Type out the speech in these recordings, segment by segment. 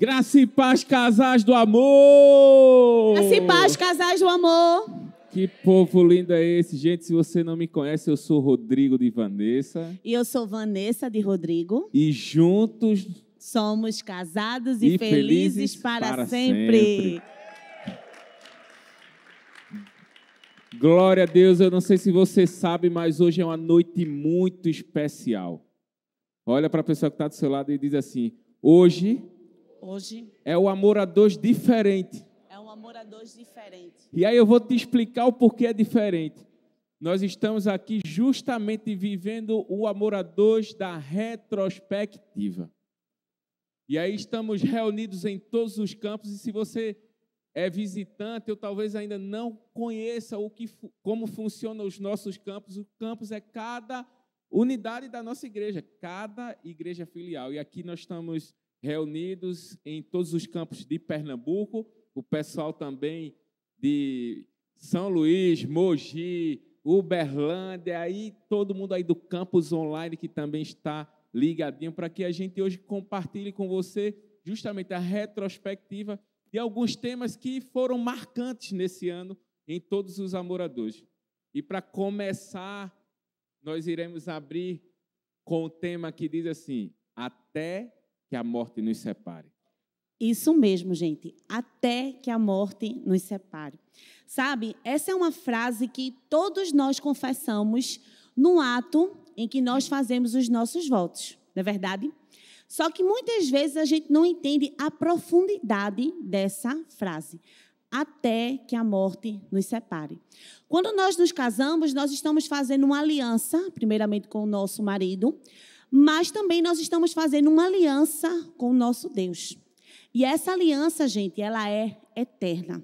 Graça e paz, casais do amor! Graça e paz, casais do amor! Que povo lindo é esse, gente? Se você não me conhece, eu sou Rodrigo de Vanessa. E eu sou Vanessa de Rodrigo. E juntos somos casados e, e felizes, felizes, para, para sempre. sempre. Glória a Deus, eu não sei se você sabe, mas hoje é uma noite muito especial. Olha para a pessoa que está do seu lado e diz assim: hoje hoje é o amor a dois diferente. É um amor a dois diferente. E aí eu vou te explicar o porquê é diferente. Nós estamos aqui justamente vivendo o amor a dois da retrospectiva. E aí estamos reunidos em todos os campos e se você é visitante ou talvez ainda não conheça o que, como funcionam os nossos campos. O campus é cada unidade da nossa igreja, cada igreja filial. E aqui nós estamos reunidos em todos os campos de Pernambuco, o pessoal também de São Luís, Mogi, Uberlândia e todo mundo aí do campus online que também está ligadinho para que a gente hoje compartilhe com você justamente a retrospectiva de alguns temas que foram marcantes nesse ano em todos os amoradores. E para começar, nós iremos abrir com o tema que diz assim: até que a morte nos separe. Isso mesmo, gente. Até que a morte nos separe. Sabe, essa é uma frase que todos nós confessamos no ato em que nós fazemos os nossos votos, não é verdade? Só que muitas vezes a gente não entende a profundidade dessa frase. Até que a morte nos separe. Quando nós nos casamos, nós estamos fazendo uma aliança, primeiramente com o nosso marido, mas também nós estamos fazendo uma aliança com o nosso Deus. E essa aliança, gente, ela é eterna.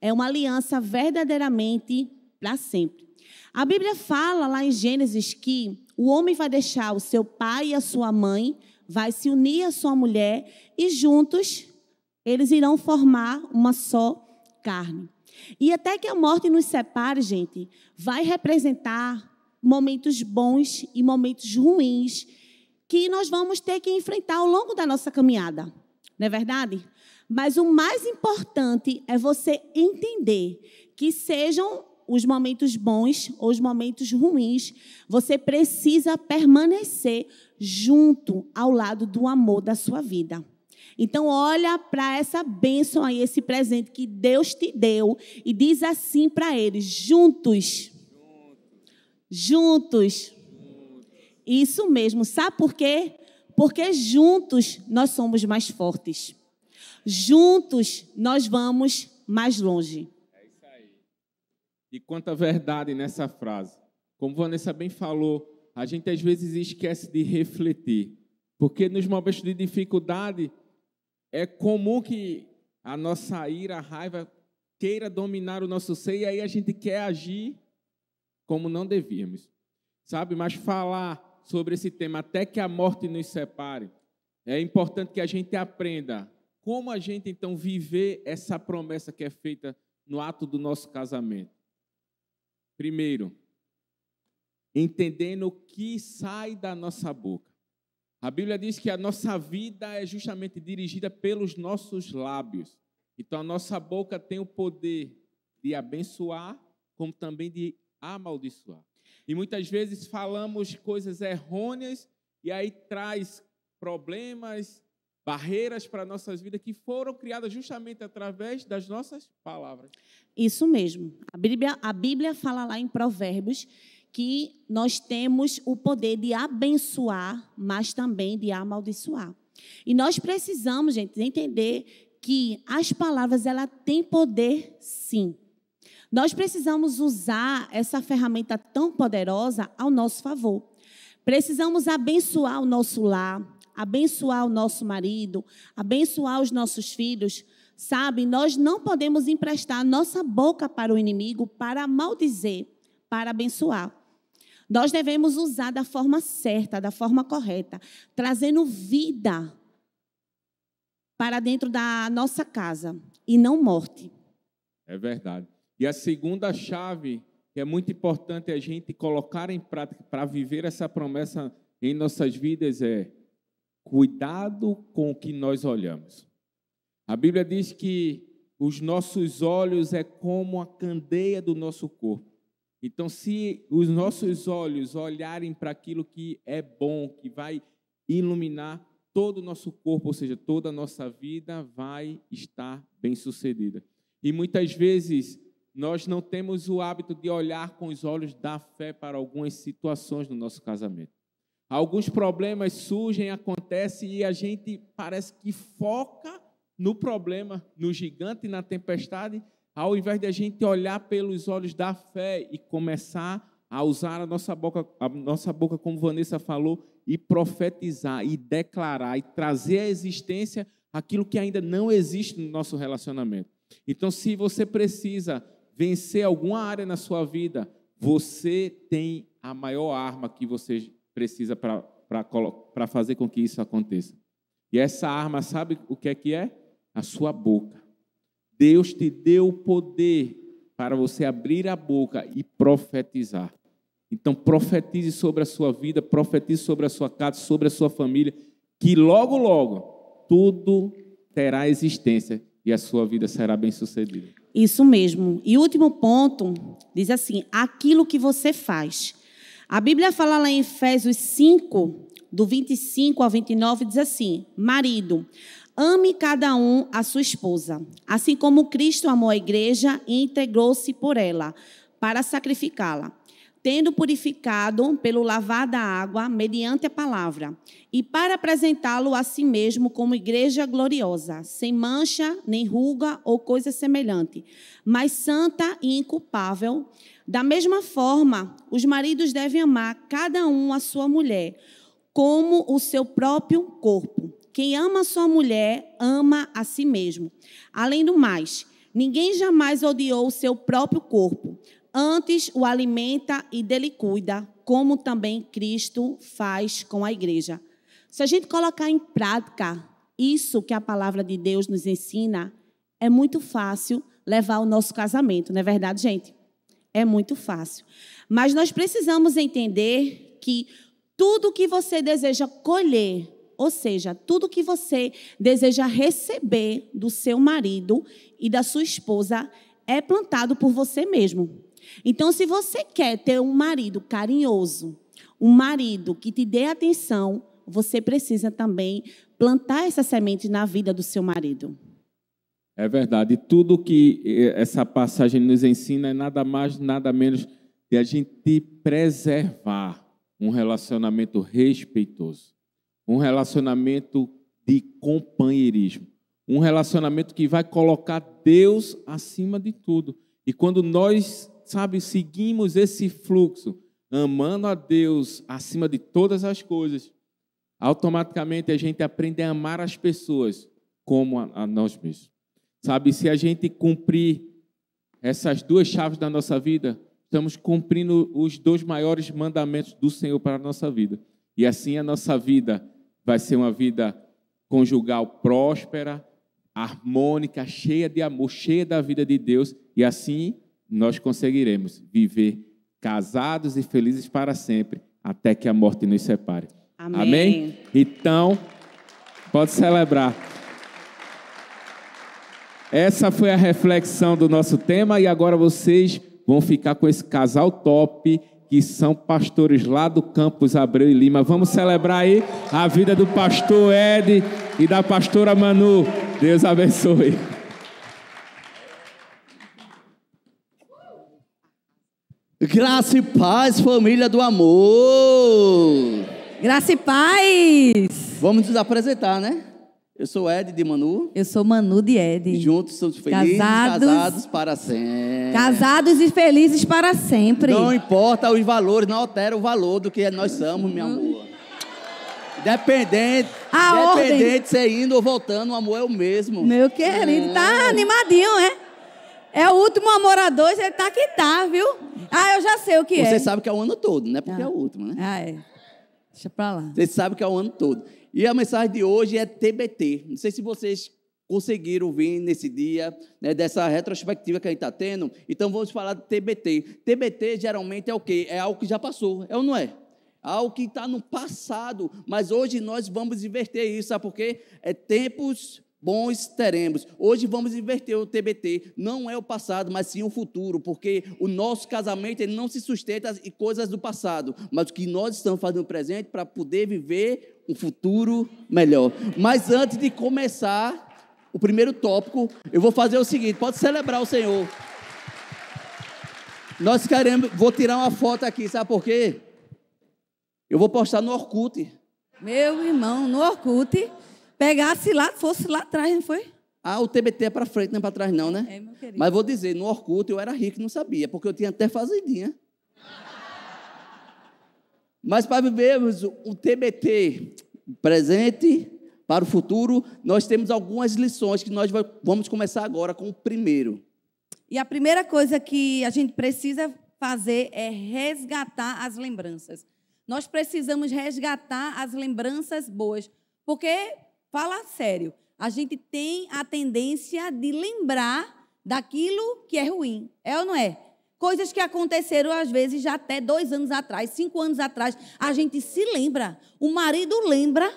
É uma aliança verdadeiramente para sempre. A Bíblia fala lá em Gênesis que o homem vai deixar o seu pai e a sua mãe, vai se unir à sua mulher e juntos eles irão formar uma só carne. E até que a morte nos separe, gente, vai representar momentos bons e momentos ruins que nós vamos ter que enfrentar ao longo da nossa caminhada, não é verdade? Mas o mais importante é você entender que sejam os momentos bons ou os momentos ruins, você precisa permanecer junto ao lado do amor da sua vida. Então olha para essa bênção aí, esse presente que Deus te deu e diz assim para eles: juntos juntos. Isso mesmo. Sabe por quê? Porque juntos nós somos mais fortes. Juntos nós vamos mais longe. É isso aí. E quanta verdade nessa frase. Como Vanessa bem falou, a gente às vezes esquece de refletir. Porque nos momentos de dificuldade, é comum que a nossa ira, a raiva queira dominar o nosso ser e aí a gente quer agir como não devíamos. Sabe, mas falar sobre esse tema até que a morte nos separe, é importante que a gente aprenda como a gente então viver essa promessa que é feita no ato do nosso casamento. Primeiro, entendendo o que sai da nossa boca. A Bíblia diz que a nossa vida é justamente dirigida pelos nossos lábios. Então a nossa boca tem o poder de abençoar, como também de amaldiçoar. E muitas vezes falamos coisas errôneas e aí traz problemas, barreiras para nossas vidas que foram criadas justamente através das nossas palavras. Isso mesmo. A Bíblia, a Bíblia fala lá em Provérbios que nós temos o poder de abençoar, mas também de amaldiçoar. E nós precisamos, gente, entender que as palavras ela tem poder, sim. Nós precisamos usar essa ferramenta tão poderosa ao nosso favor. Precisamos abençoar o nosso lar, abençoar o nosso marido, abençoar os nossos filhos. Sabe, nós não podemos emprestar nossa boca para o inimigo para maldizer, para abençoar. Nós devemos usar da forma certa, da forma correta, trazendo vida para dentro da nossa casa e não morte. É verdade. E a segunda chave, que é muito importante a gente colocar em prática para viver essa promessa em nossas vidas, é cuidado com o que nós olhamos. A Bíblia diz que os nossos olhos é como a candeia do nosso corpo. Então, se os nossos olhos olharem para aquilo que é bom, que vai iluminar todo o nosso corpo, ou seja, toda a nossa vida vai estar bem sucedida. E muitas vezes nós não temos o hábito de olhar com os olhos da fé para algumas situações no nosso casamento. Alguns problemas surgem, acontecem e a gente parece que foca no problema, no gigante, na tempestade, ao invés de a gente olhar pelos olhos da fé e começar a usar a nossa boca, a nossa boca como Vanessa falou, e profetizar, e declarar, e trazer à existência aquilo que ainda não existe no nosso relacionamento. Então, se você precisa vencer alguma área na sua vida, você tem a maior arma que você precisa para fazer com que isso aconteça. E essa arma, sabe o que é que é? A sua boca. Deus te deu o poder para você abrir a boca e profetizar. Então, profetize sobre a sua vida, profetize sobre a sua casa, sobre a sua família, que logo, logo, tudo terá existência e a sua vida será bem-sucedida. Isso mesmo. E último ponto, diz assim: aquilo que você faz. A Bíblia fala lá em Efésios 5, do 25 ao 29, diz assim: Marido, ame cada um a sua esposa, assim como Cristo amou a igreja e entregou-se por ela, para sacrificá-la tendo purificado pelo lavar da água, mediante a palavra, e para apresentá-lo a si mesmo como igreja gloriosa, sem mancha, nem ruga ou coisa semelhante, mas santa e inculpável. Da mesma forma, os maridos devem amar cada um a sua mulher, como o seu próprio corpo. Quem ama a sua mulher, ama a si mesmo. Além do mais, ninguém jamais odiou o seu próprio corpo antes o alimenta e dele cuida, como também Cristo faz com a igreja. Se a gente colocar em prática isso que a palavra de Deus nos ensina, é muito fácil levar o nosso casamento, não é verdade, gente? É muito fácil. Mas nós precisamos entender que tudo que você deseja colher, ou seja, tudo que você deseja receber do seu marido e da sua esposa, é plantado por você mesmo. Então, se você quer ter um marido carinhoso, um marido que te dê atenção, você precisa também plantar essa semente na vida do seu marido. É verdade. Tudo que eh, essa passagem nos ensina é nada mais, nada menos de a gente preservar um relacionamento respeitoso, um relacionamento de companheirismo, um relacionamento que vai colocar Deus acima de tudo. E quando nós sabe, seguimos esse fluxo, amando a Deus acima de todas as coisas, automaticamente a gente aprende a amar as pessoas como a, a nós mesmos. Sabe, se a gente cumprir essas duas chaves da nossa vida, estamos cumprindo os dois maiores mandamentos do Senhor para a nossa vida. E assim a nossa vida vai ser uma vida conjugal próspera, harmônica, cheia de amor, cheia da vida de Deus, e assim nós conseguiremos viver casados e felizes para sempre, até que a morte nos separe. Amém? Amém? Então, pode celebrar. Essa foi a reflexão do nosso tema e agora vocês vão ficar com esse casal top que são pastores lá do campus Abreu e Lima. Vamos celebrar aí a vida do pastor Ed e da pastora Manu. Deus abençoe. Graça e paz, família do amor. Graça e paz. Vamos nos apresentar, né? Eu sou Ed de Manu. Eu sou Manu de Ed. E juntos somos felizes, casados, casados para sempre. Casados e felizes para sempre. Não importa os valores, não altera o valor do que nós somos, minha uhum. amor. Independente, A dependente ordem. É indo ou voltando, o amor é o mesmo. Meu querido, tá é. tá animadinho, é? É o último amor a dois, ele tá que tá, viu? Ah, eu já sei o que Você é. Você sabe que é o ano todo, né? Porque ah. é o ah. último, né? Ah, é. Deixa pra lá. Você sabe que é o ano todo. E a mensagem de hoje é TBT. Não sei se vocês conseguiram vir nesse dia, né, dessa retrospectiva que a gente está tendo. Então vamos falar de TBT. TBT geralmente é o quê? É algo que já passou, é ou não é? Algo que está no passado, mas hoje nós vamos inverter isso, sabe por quê? É tempos Bons teremos. Hoje vamos inverter o TBT. Não é o passado, mas sim o futuro, porque o nosso casamento ele não se sustenta em coisas do passado, mas o que nós estamos fazendo no presente para poder viver um futuro melhor. Mas antes de começar o primeiro tópico, eu vou fazer o seguinte: pode celebrar o Senhor. Nós queremos, vou tirar uma foto aqui, sabe por quê? Eu vou postar no Orkut. Meu irmão, no Orkut pegasse lá, fosse lá atrás, não foi? Ah, o TBT é para frente, não é para trás, não, né? É, meu querido. Mas vou dizer, no Orkut eu era rico e não sabia, porque eu tinha até fazendinha. Mas para vivermos o TBT presente para o futuro, nós temos algumas lições que nós vamos começar agora com o primeiro. E a primeira coisa que a gente precisa fazer é resgatar as lembranças. Nós precisamos resgatar as lembranças boas, porque fala sério. A gente tem a tendência de lembrar daquilo que é ruim. É ou não é? Coisas que aconteceram, às vezes, já até dois anos atrás, cinco anos atrás. A gente se lembra. O marido lembra.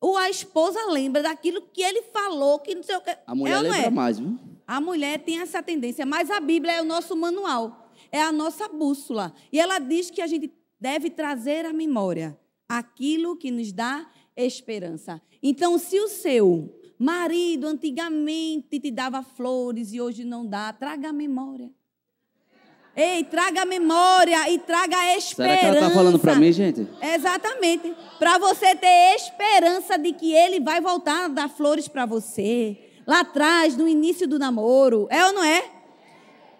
Ou a esposa lembra daquilo que ele falou, que não sei o que. A mulher é lembra é? mais, viu? A mulher tem essa tendência. Mas a Bíblia é o nosso manual. É a nossa bússola. E ela diz que a gente deve trazer à memória aquilo que nos dá esperança. Então, se o seu marido antigamente te dava flores e hoje não dá, traga a memória. Ei, traga a memória e traga a esperança. Será que ela está falando para mim, gente? Exatamente. Para você ter esperança de que ele vai voltar a dar flores para você. Lá atrás, no início do namoro. É ou não é?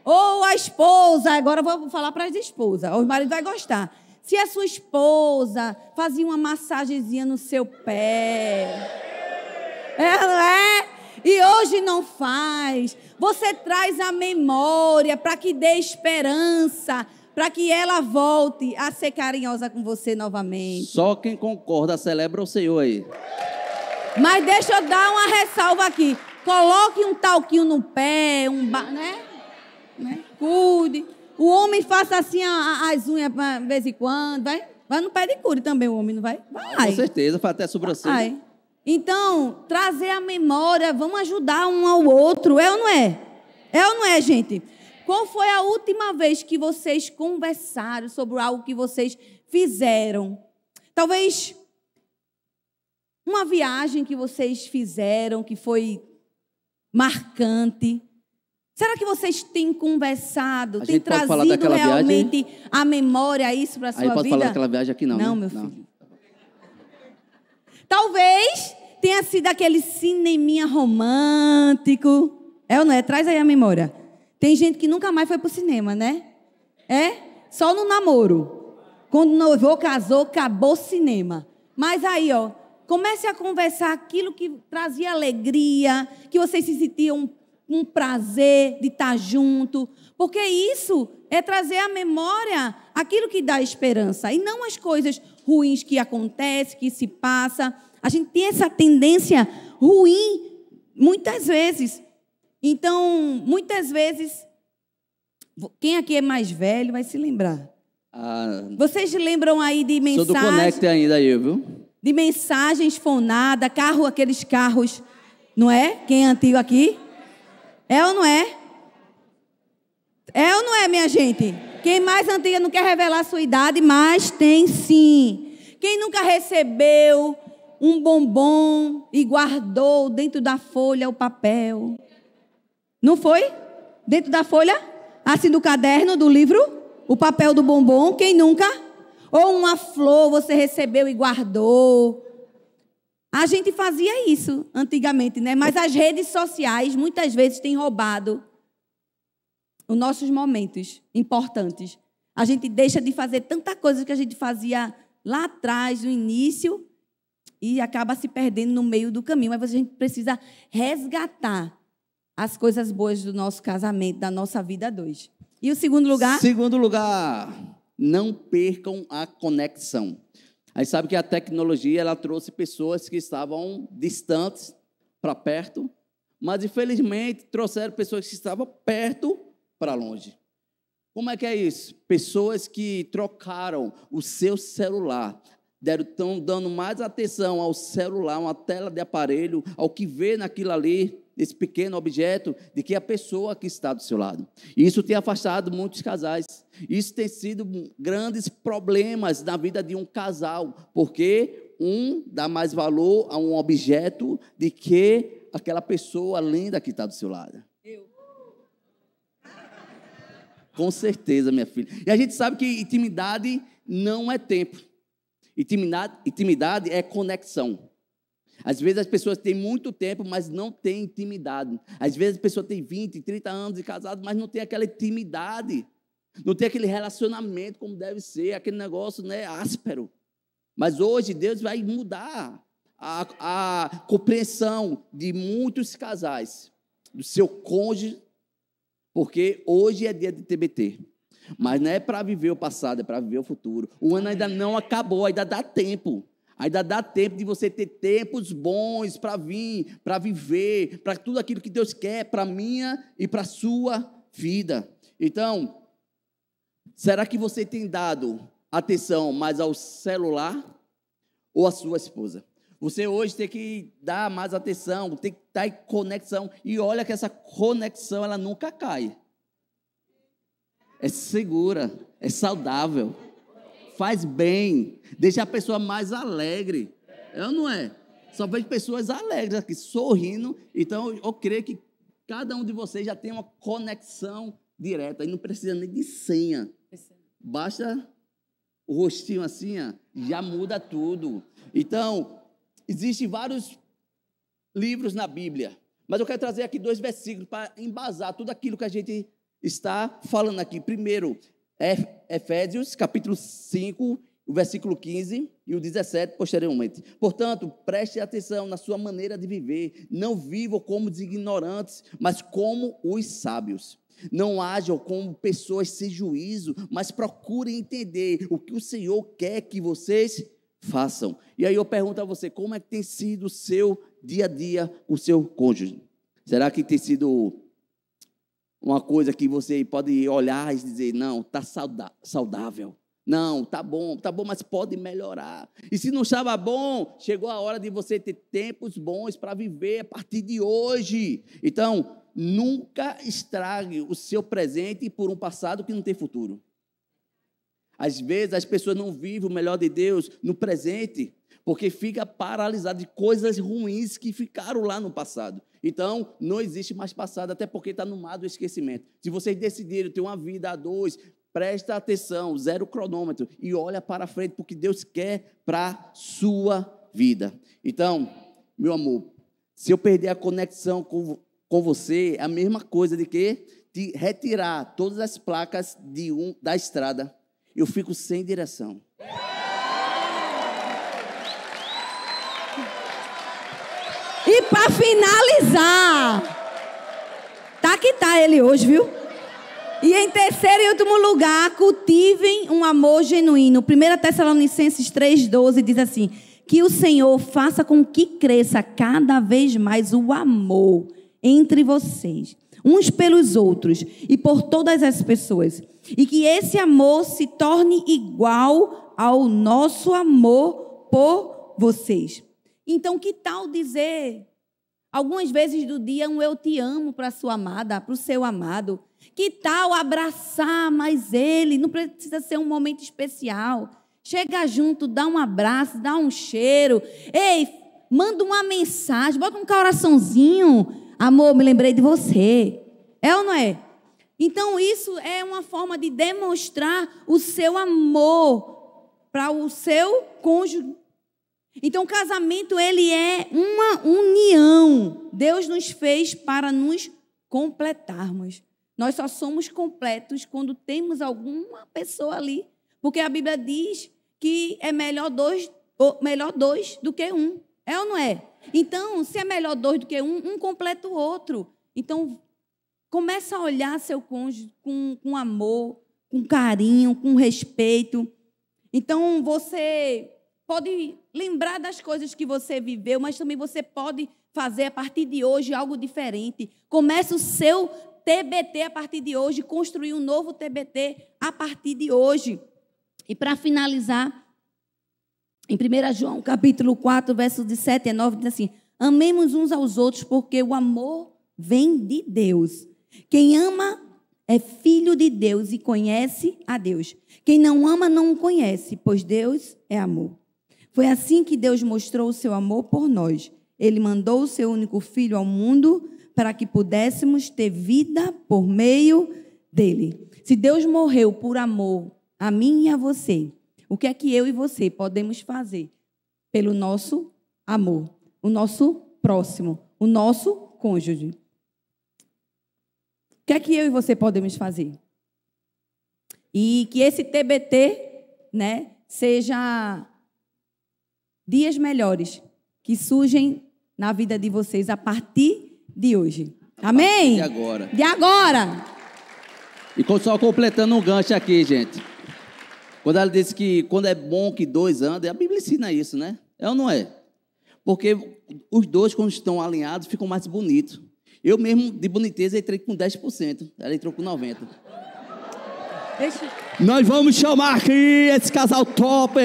Ou a esposa, agora eu vou falar para as esposas. Os maridos vão gostar. Se a sua esposa fazia uma massagenzinha no seu pé. Ela é. E hoje não faz. Você traz a memória para que dê esperança, para que ela volte a ser carinhosa com você novamente. Só quem concorda celebra o Senhor aí. Mas deixa eu dar uma ressalva aqui. Coloque um talquinho no pé, um ba... né? né? Cuide. O homem faça assim a, a, as unhas de vez em quando, vai? Vai no pedicure também o homem, não vai? Vai. Com certeza, faz até sobrancelha. Vai. Então, trazer a memória, vamos ajudar um ao outro, é ou não é? É ou não é, gente? Qual foi a última vez que vocês conversaram sobre algo que vocês fizeram? Talvez uma viagem que vocês fizeram que foi marcante. Será que vocês têm conversado, têm trazido realmente viagem? a memória isso para a sua vida? pode falar daquela viagem aqui não, Não, né? meu filho. Não. Talvez tenha sido aquele cineminha romântico. É ou não é? Traz aí a memória. Tem gente que nunca mais foi pro cinema, né? É? Só no namoro. Quando noivou, casou, acabou o cinema. Mas aí, ó, comece a conversar aquilo que trazia alegria, que vocês se sentiam um prazer de estar junto, porque isso é trazer à memória aquilo que dá esperança e não as coisas ruins que acontecem, que se passa. A gente tem essa tendência ruim muitas vezes. Então, muitas vezes, quem aqui é mais velho vai se lembrar. Ah, Vocês lembram aí de mensagens? Sou do ainda aí, viu? De mensagens fonada, carro, aqueles carros, não é? Quem é antigo aqui? É ou não é? É ou não é, minha gente? Quem mais antiga não quer revelar a sua idade, mas tem sim. Quem nunca recebeu um bombom e guardou dentro da folha o papel? Não foi? Dentro da folha? Assim, do caderno, do livro? O papel do bombom? Quem nunca? Ou uma flor você recebeu e guardou? A gente fazia isso antigamente, né? Mas as redes sociais muitas vezes têm roubado os nossos momentos importantes. A gente deixa de fazer tanta coisa que a gente fazia lá atrás, no início, e acaba se perdendo no meio do caminho. Mas a gente precisa resgatar as coisas boas do nosso casamento, da nossa vida dois. E o segundo lugar? Segundo lugar, não percam a conexão. Aí sabe que a tecnologia ela trouxe pessoas que estavam distantes para perto, mas infelizmente trouxeram pessoas que estavam perto para longe. Como é que é isso? Pessoas que trocaram o seu celular, deram, estão dando mais atenção ao celular, uma tela de aparelho, ao que vê naquilo ali, desse pequeno objeto, de que a pessoa que está do seu lado. Isso tem afastado muitos casais. Isso tem sido grandes problemas na vida de um casal, porque um dá mais valor a um objeto de que aquela pessoa linda que está do seu lado. Eu. Com certeza, minha filha. E a gente sabe que intimidade não é tempo. Intimidade, intimidade é conexão. Às vezes as pessoas têm muito tempo, mas não têm intimidade. Às vezes a pessoa tem 20, 30 anos de casado, mas não tem aquela intimidade. Não tem aquele relacionamento como deve ser, aquele negócio né, áspero. Mas hoje Deus vai mudar a, a compreensão de muitos casais, do seu cônjuge, porque hoje é dia de TBT. Mas não é para viver o passado, é para viver o futuro. O ano ainda não acabou, ainda dá tempo. Ainda dá tempo de você ter tempos bons para vir, para viver, para tudo aquilo que Deus quer para minha e para sua vida. Então, será que você tem dado atenção mais ao celular ou à sua esposa? Você hoje tem que dar mais atenção, tem que estar em conexão. E olha que essa conexão ela nunca cai. É segura, é saudável faz bem, deixa a pessoa mais alegre. É ou não é? Só vejo pessoas alegres aqui, sorrindo. Então, eu creio que cada um de vocês já tem uma conexão direta. E não precisa nem de senha. Basta o rostinho assim, ó, já muda tudo. Então, existem vários livros na Bíblia. Mas eu quero trazer aqui dois versículos para embasar tudo aquilo que a gente está falando aqui. Primeiro, Efésios, capítulo 5, o versículo 15 e o 17 posteriormente. Portanto, preste atenção na sua maneira de viver. Não vivam como os ignorantes, mas como os sábios. Não hajam como pessoas sem juízo, mas procurem entender o que o Senhor quer que vocês façam. E aí eu pergunto a você, como é que tem sido o seu dia a dia, o seu cônjuge? Será que tem sido uma coisa que você pode olhar e dizer, não, está saudável. Não, tá bom, tá bom, mas pode melhorar. E se não estava bom, chegou a hora de você ter tempos bons para viver a partir de hoje. Então, nunca estrague o seu presente por um passado que não tem futuro. Às vezes as pessoas não vivem o melhor de Deus no presente, porque fica paralisado de coisas ruins que ficaram lá no passado. Então, não existe mais passado, até porque está no mar do esquecimento. Se vocês decidirem ter uma vida a dois, presta atenção, zero cronômetro e olha para frente, porque Deus quer para sua vida. Então, meu amor, se eu perder a conexão com, com você, é a mesma coisa de que de retirar todas as placas de um, da estrada. Eu fico sem direção. E para finalizar, tá que tá ele hoje, viu? E em terceiro e último lugar, cultivem um amor genuíno. 1 Tessalonicenses 3,12 diz assim: Que o Senhor faça com que cresça cada vez mais o amor entre vocês, uns pelos outros e por todas as pessoas. E que esse amor se torne igual ao nosso amor por vocês. Então, que tal dizer algumas vezes do dia um eu te amo para a sua amada, para o seu amado? Que tal abraçar mais ele? Não precisa ser um momento especial. Chega junto, dá um abraço, dá um cheiro. Ei, manda uma mensagem, bota um coraçãozinho. Amor, me lembrei de você. É ou não é? Então, isso é uma forma de demonstrar o seu amor para o seu cônjuge então, o casamento ele é uma união. Deus nos fez para nos completarmos. Nós só somos completos quando temos alguma pessoa ali, porque a Bíblia diz que é melhor dois, melhor dois do que um. É ou não é? Então, se é melhor dois do que um, um completa o outro. Então, começa a olhar seu cônjuge com, com amor, com carinho, com respeito. Então, você pode lembrar das coisas que você viveu, mas também você pode fazer a partir de hoje algo diferente. Comece o seu TBT a partir de hoje, construir um novo TBT a partir de hoje. E para finalizar, em 1 João, capítulo 4, versos de 7 a 9, diz assim: Amemos uns aos outros, porque o amor vem de Deus. Quem ama é filho de Deus e conhece a Deus. Quem não ama não o conhece, pois Deus é amor. Foi assim que Deus mostrou o seu amor por nós. Ele mandou o seu único filho ao mundo para que pudéssemos ter vida por meio dele. Se Deus morreu por amor a mim e a você, o que é que eu e você podemos fazer pelo nosso amor, o nosso próximo, o nosso cônjuge? O que é que eu e você podemos fazer? E que esse TBT, né, seja dias melhores que surgem na vida de vocês a partir de hoje. Amém? De agora. De agora. E só completando um gancho aqui, gente. Quando ela disse que quando é bom que dois andem, a Bíblia ensina isso, né? É ou não é? Porque os dois, quando estão alinhados, ficam mais bonitos. Eu mesmo, de boniteza, entrei com 10%. Ela entrou com 90%. Nós vamos chamar aqui esse casal top!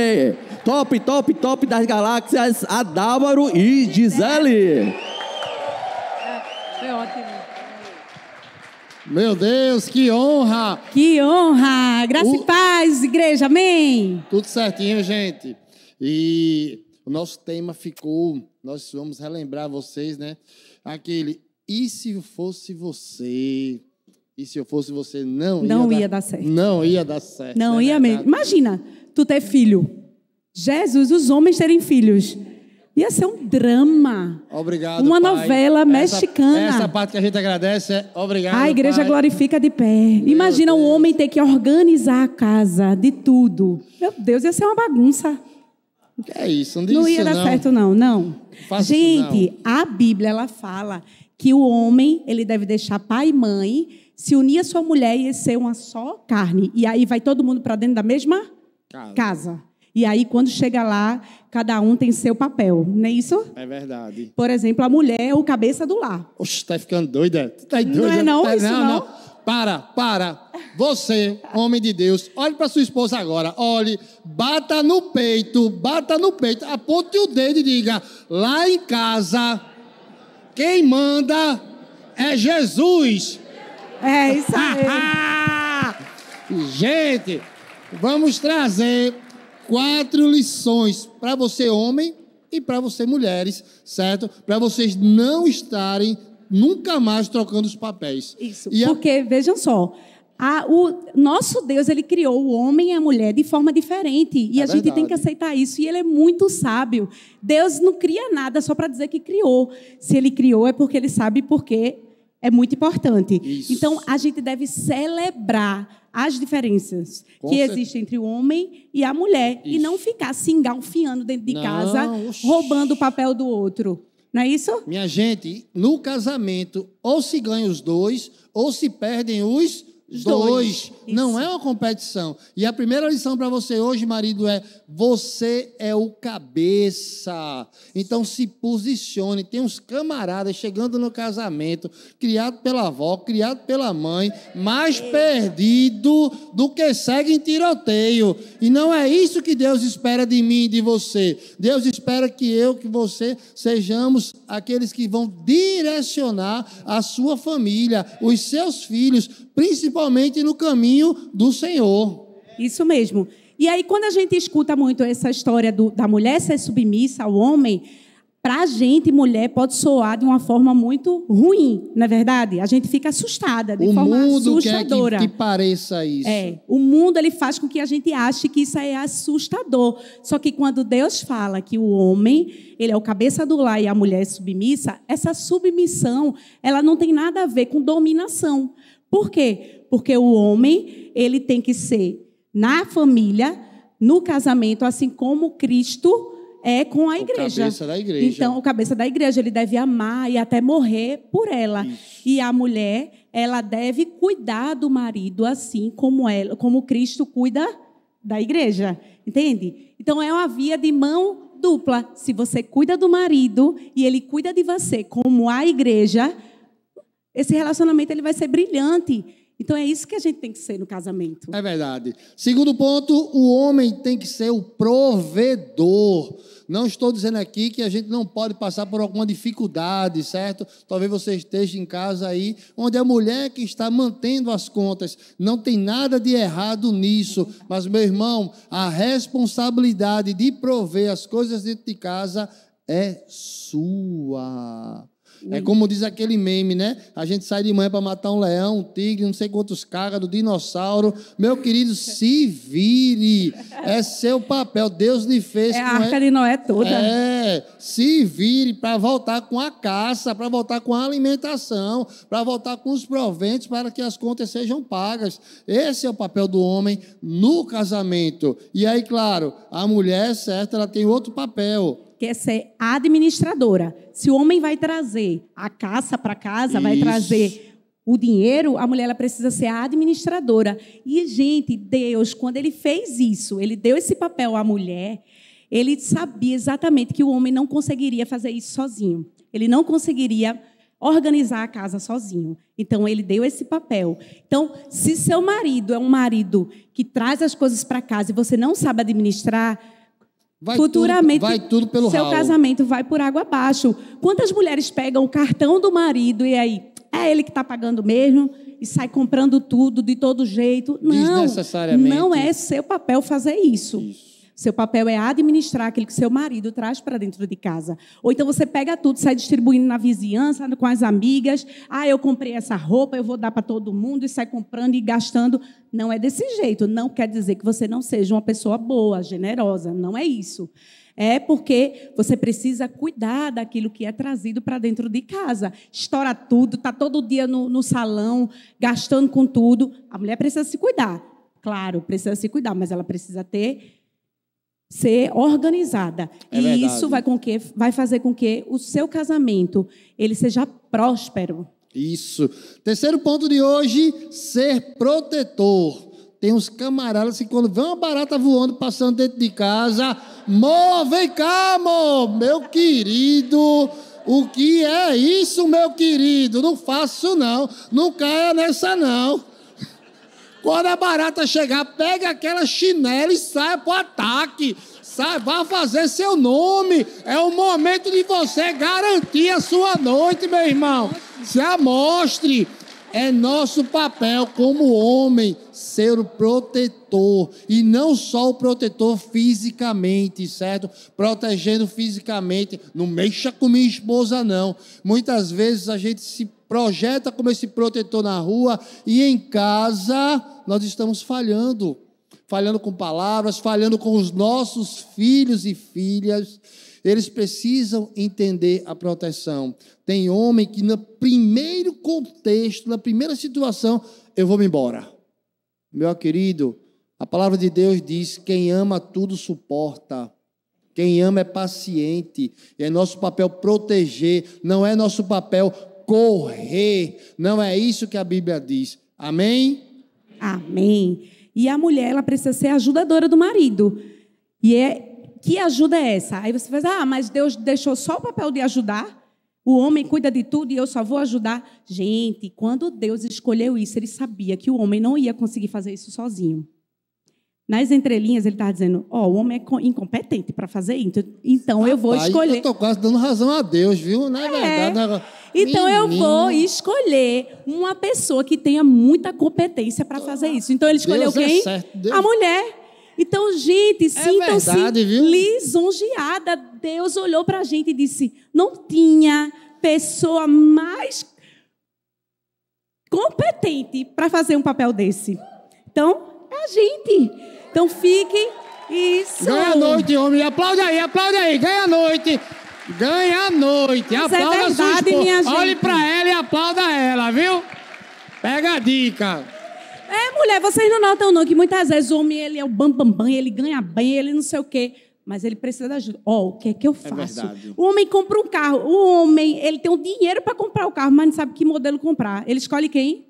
Top, top, top das galáxias, Adálvaro e Gisele. Foi ótimo. Meu Deus, que honra! Que honra! Graça o... e paz, igreja, amém! Tudo certinho, gente. E o nosso tema ficou, nós vamos relembrar vocês, né? Aquele, e se fosse você? E se eu fosse você, não, não ia, ia dar, dar, certo. Não ia dar certo. Não é ia mesmo. Imagina, tu ter filho. Jesus, os homens terem filhos. Ia ser um drama. Obrigado. Uma pai. novela mexicana. Essa, essa parte que a gente agradece é obrigado. A igreja pai. glorifica de pé. Meu Imagina Deus. um homem ter que organizar a casa de tudo. Meu Deus, ia ser uma bagunça. é isso, não, não ia dar não. certo não, não. Faço gente, não. a Bíblia ela fala que o homem, ele deve deixar pai e mãe, se unir à sua mulher e ser uma só carne. E aí vai todo mundo para dentro da mesma casa. casa. E aí, quando chega lá, cada um tem seu papel, não é isso? É verdade. Por exemplo, a mulher é o cabeça do lar. Oxe, tá ficando doida? tá doida? Não é não, tá, isso não, não. não. Para, para. Você, homem de Deus, olhe para sua esposa agora. Olhe, bata no peito, bata no peito, aponte o dedo e diga: lá em casa, quem manda é Jesus. É isso aí. Gente, vamos trazer quatro lições para você, homem, e para você, mulheres, certo? Para vocês não estarem nunca mais trocando os papéis. Isso, e porque, a... vejam só, a, o nosso Deus ele criou o homem e a mulher de forma diferente e é a verdade. gente tem que aceitar isso e ele é muito sábio. Deus não cria nada só para dizer que criou. Se ele criou é porque ele sabe porque é muito importante. Isso. Então, a gente deve celebrar as diferenças Com que certeza. existem entre o homem e a mulher isso. e não ficar se engalfinhando dentro de não, casa, oxi. roubando o papel do outro. Não é isso? Minha gente, no casamento, ou se ganham os dois, ou se perdem os Dois. dois. Não é uma competição. E a primeira lição para você hoje, marido, é: você é o cabeça. Então se posicione. Tem uns camaradas chegando no casamento, criado pela avó, criado pela mãe, mais perdido do que segue em tiroteio. E não é isso que Deus espera de mim e de você. Deus espera que eu, que você, sejamos aqueles que vão direcionar a sua família, os seus filhos principalmente no caminho do Senhor. Isso mesmo. E aí, quando a gente escuta muito essa história do, da mulher ser submissa ao homem, para a gente, mulher, pode soar de uma forma muito ruim, não é verdade? A gente fica assustada, de o forma mundo assustadora. Quer que, que pareça isso. É, o mundo ele faz com que a gente ache que isso é assustador. Só que quando Deus fala que o homem ele é o cabeça do lar e a mulher é submissa, essa submissão ela não tem nada a ver com dominação. Por quê? Porque o homem, ele tem que ser na família, no casamento, assim como Cristo é com a igreja. Cabeça da igreja. Então, o cabeça da igreja, ele deve amar e até morrer por ela. Isso. E a mulher, ela deve cuidar do marido assim como ela, como Cristo cuida da igreja, entende? Então é uma via de mão dupla. Se você cuida do marido e ele cuida de você como a igreja, esse relacionamento ele vai ser brilhante. Então é isso que a gente tem que ser no casamento. É verdade. Segundo ponto, o homem tem que ser o provedor. Não estou dizendo aqui que a gente não pode passar por alguma dificuldade, certo? Talvez você esteja em casa aí, onde a mulher que está mantendo as contas. Não tem nada de errado nisso. Mas, meu irmão, a responsabilidade de prover as coisas dentro de casa é sua. É como diz aquele meme, né? A gente sai de manhã para matar um leão, um tigre, não sei quantos caras, do dinossauro. Meu querido, se vire. É seu papel. Deus lhe fez. É a arca é... de Noé toda. É. Se vire para voltar com a caça, para voltar com a alimentação, para voltar com os proventos, para que as contas sejam pagas. Esse é o papel do homem no casamento. E aí, claro, a mulher, certo, ela tem outro papel quer é ser administradora. Se o homem vai trazer a caça para casa, Isso. vai trazer o dinheiro, a mulher ela precisa ser a administradora. E, gente, Deus, quando ele fez isso, ele deu esse papel à mulher, ele sabia exatamente que o homem não conseguiria fazer isso sozinho. Ele não conseguiria organizar a casa sozinho. Então, ele deu esse papel. Então, se seu marido é um marido que traz as coisas para casa e você não sabe administrar, Vai Futuramente, tudo, vai tudo pelo seu ralo. casamento vai por água abaixo. Quantas mulheres pegam o cartão do marido e aí é ele que está pagando mesmo e sai comprando tudo de todo jeito? Não, não é seu papel fazer isso. isso. Seu papel é administrar aquilo que seu marido traz para dentro de casa. Ou então você pega tudo, sai distribuindo na vizinhança, com as amigas. Ah, eu comprei essa roupa, eu vou dar para todo mundo e sai comprando e gastando. Não é desse jeito. Não quer dizer que você não seja uma pessoa boa, generosa. Não é isso. É porque você precisa cuidar daquilo que é trazido para dentro de casa. Estoura tudo, está todo dia no, no, salão, gastando com tudo. A mulher precisa se cuidar. Claro, precisa se cuidar, mas ela precisa ter ser organizada. É e verdade. isso vai, com que, vai fazer com que o seu casamento ele seja próspero. Isso. Terceiro ponto de hoje, ser protetor. Tem uns camaradas que quando vê uma barata voando, passando dentro de casa, mô, vem cá, amor, meu querido. O que é isso, meu querido? Não faço não, não caia nessa não. Quando a barata chegar, pega aquela chinela e sai pro ataque. Sai, vá fazer seu nome. É o momento de você garantir a sua noite, meu irmão. Se amostre. É nosso papel como homem ser o protetor e não só o protetor fisicamente, certo? Protegendo fisicamente, não mexa com minha esposa não. Muitas vezes a gente se projeta como esse protetor na rua e em casa nós estamos falhando. Falhando com palavras, falhando com os nossos filhos e filhas. Eles precisam entender a proteção. Tem homem que, no primeiro contexto, na primeira situação, eu vou me embora. Meu querido, a palavra de Deus diz: quem ama tudo suporta. Quem ama é paciente. E é nosso papel proteger, não é nosso papel correr. Não é isso que a Bíblia diz. Amém? Amém. E a mulher, ela precisa ser ajudadora do marido. E é que ajuda é essa? Aí você faz, ah, mas Deus deixou só o papel de ajudar? O homem cuida de tudo e eu só vou ajudar? Gente, quando Deus escolheu isso, ele sabia que o homem não ia conseguir fazer isso sozinho. Nas entrelinhas, ele está dizendo: Ó, oh, o homem é incompetente para fazer isso, então, então Rapaz, eu vou escolher. Eu estou quase dando razão a Deus, viu? Não é. é. verdade, né? Então Menina. eu vou escolher uma pessoa que tenha muita competência para fazer isso. Então ele escolheu Deus é quem? É certo, a mulher. Então, gente, é sintam-se lisonjeada. Deus olhou para a gente e disse: não tinha pessoa mais competente para fazer um papel desse. Então, é a gente. Então, fiquem. Isso. Ganha a noite, homem. Aplaude aí, aplaude aí. Ganha a noite. Ganha a noite. Isso é aplauda é verdade, minha gente. Olhe pra ela e aplauda ela, viu? Pega a dica. É, mulher, vocês não notam não que muitas vezes o homem ele é o bambambam, bam, bam, ele ganha bem, ele não sei o quê mas ele precisa da ajuda. Ó, oh, o que é que eu é faço? É o homem compra um carro. O homem, ele tem o um dinheiro para comprar o carro, mas não sabe que modelo comprar. Ele escolhe quem?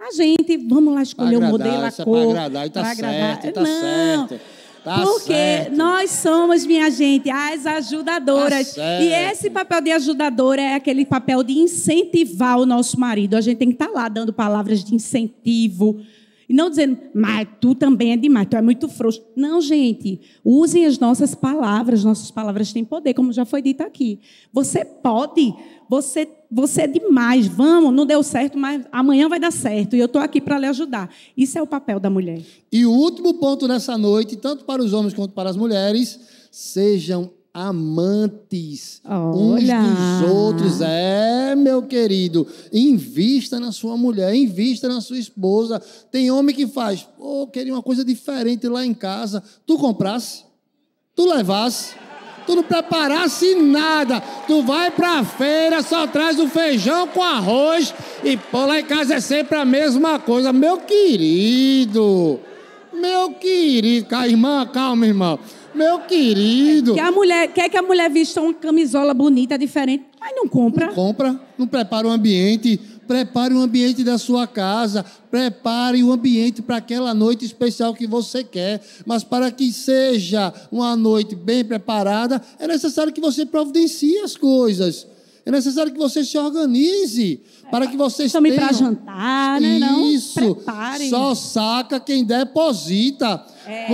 A gente. Vamos lá escolher agradar, o modelo, a é cor. Para agradar, e tá agradar. certo, tá não. certo. Tá porque certo. nós somos, minha gente, as ajudadoras. Tá e esse papel de ajudadora é aquele papel de incentivar o nosso marido. A gente tem que estar tá lá dando palavras de incentivo. E não dizendo, mas tu também é demais, tu é muito frouxo. Não, gente. Usem as nossas palavras. Nossas palavras têm poder, como já foi dito aqui. Você pode você, você é demais, vamos, não deu certo, mas amanhã vai dar certo. E eu estou aqui para lhe ajudar. Isso é o papel da mulher. E o último ponto nessa noite, tanto para os homens quanto para as mulheres, sejam amantes Olha. uns dos outros. É, meu querido, invista na sua mulher, invista na sua esposa. Tem homem que faz, queria uma coisa diferente lá em casa. Tu comprasse, tu levasse. Tu não preparasse nada. Tu vai pra feira, só traz o feijão com arroz e pô, lá em casa é sempre a mesma coisa. Meu querido, meu querido, irmã, calma, irmão. Meu querido. Que a mulher, quer que a mulher vista uma camisola bonita, diferente, mas não compra. Não compra, não prepara o ambiente prepare o ambiente da sua casa, prepare o ambiente para aquela noite especial que você quer. Mas para que seja uma noite bem preparada, é necessário que você providencie as coisas. É necessário que você se organize para que vocês Chame tenham... para jantar, né? Não? Isso. Só saca quem deposita. É.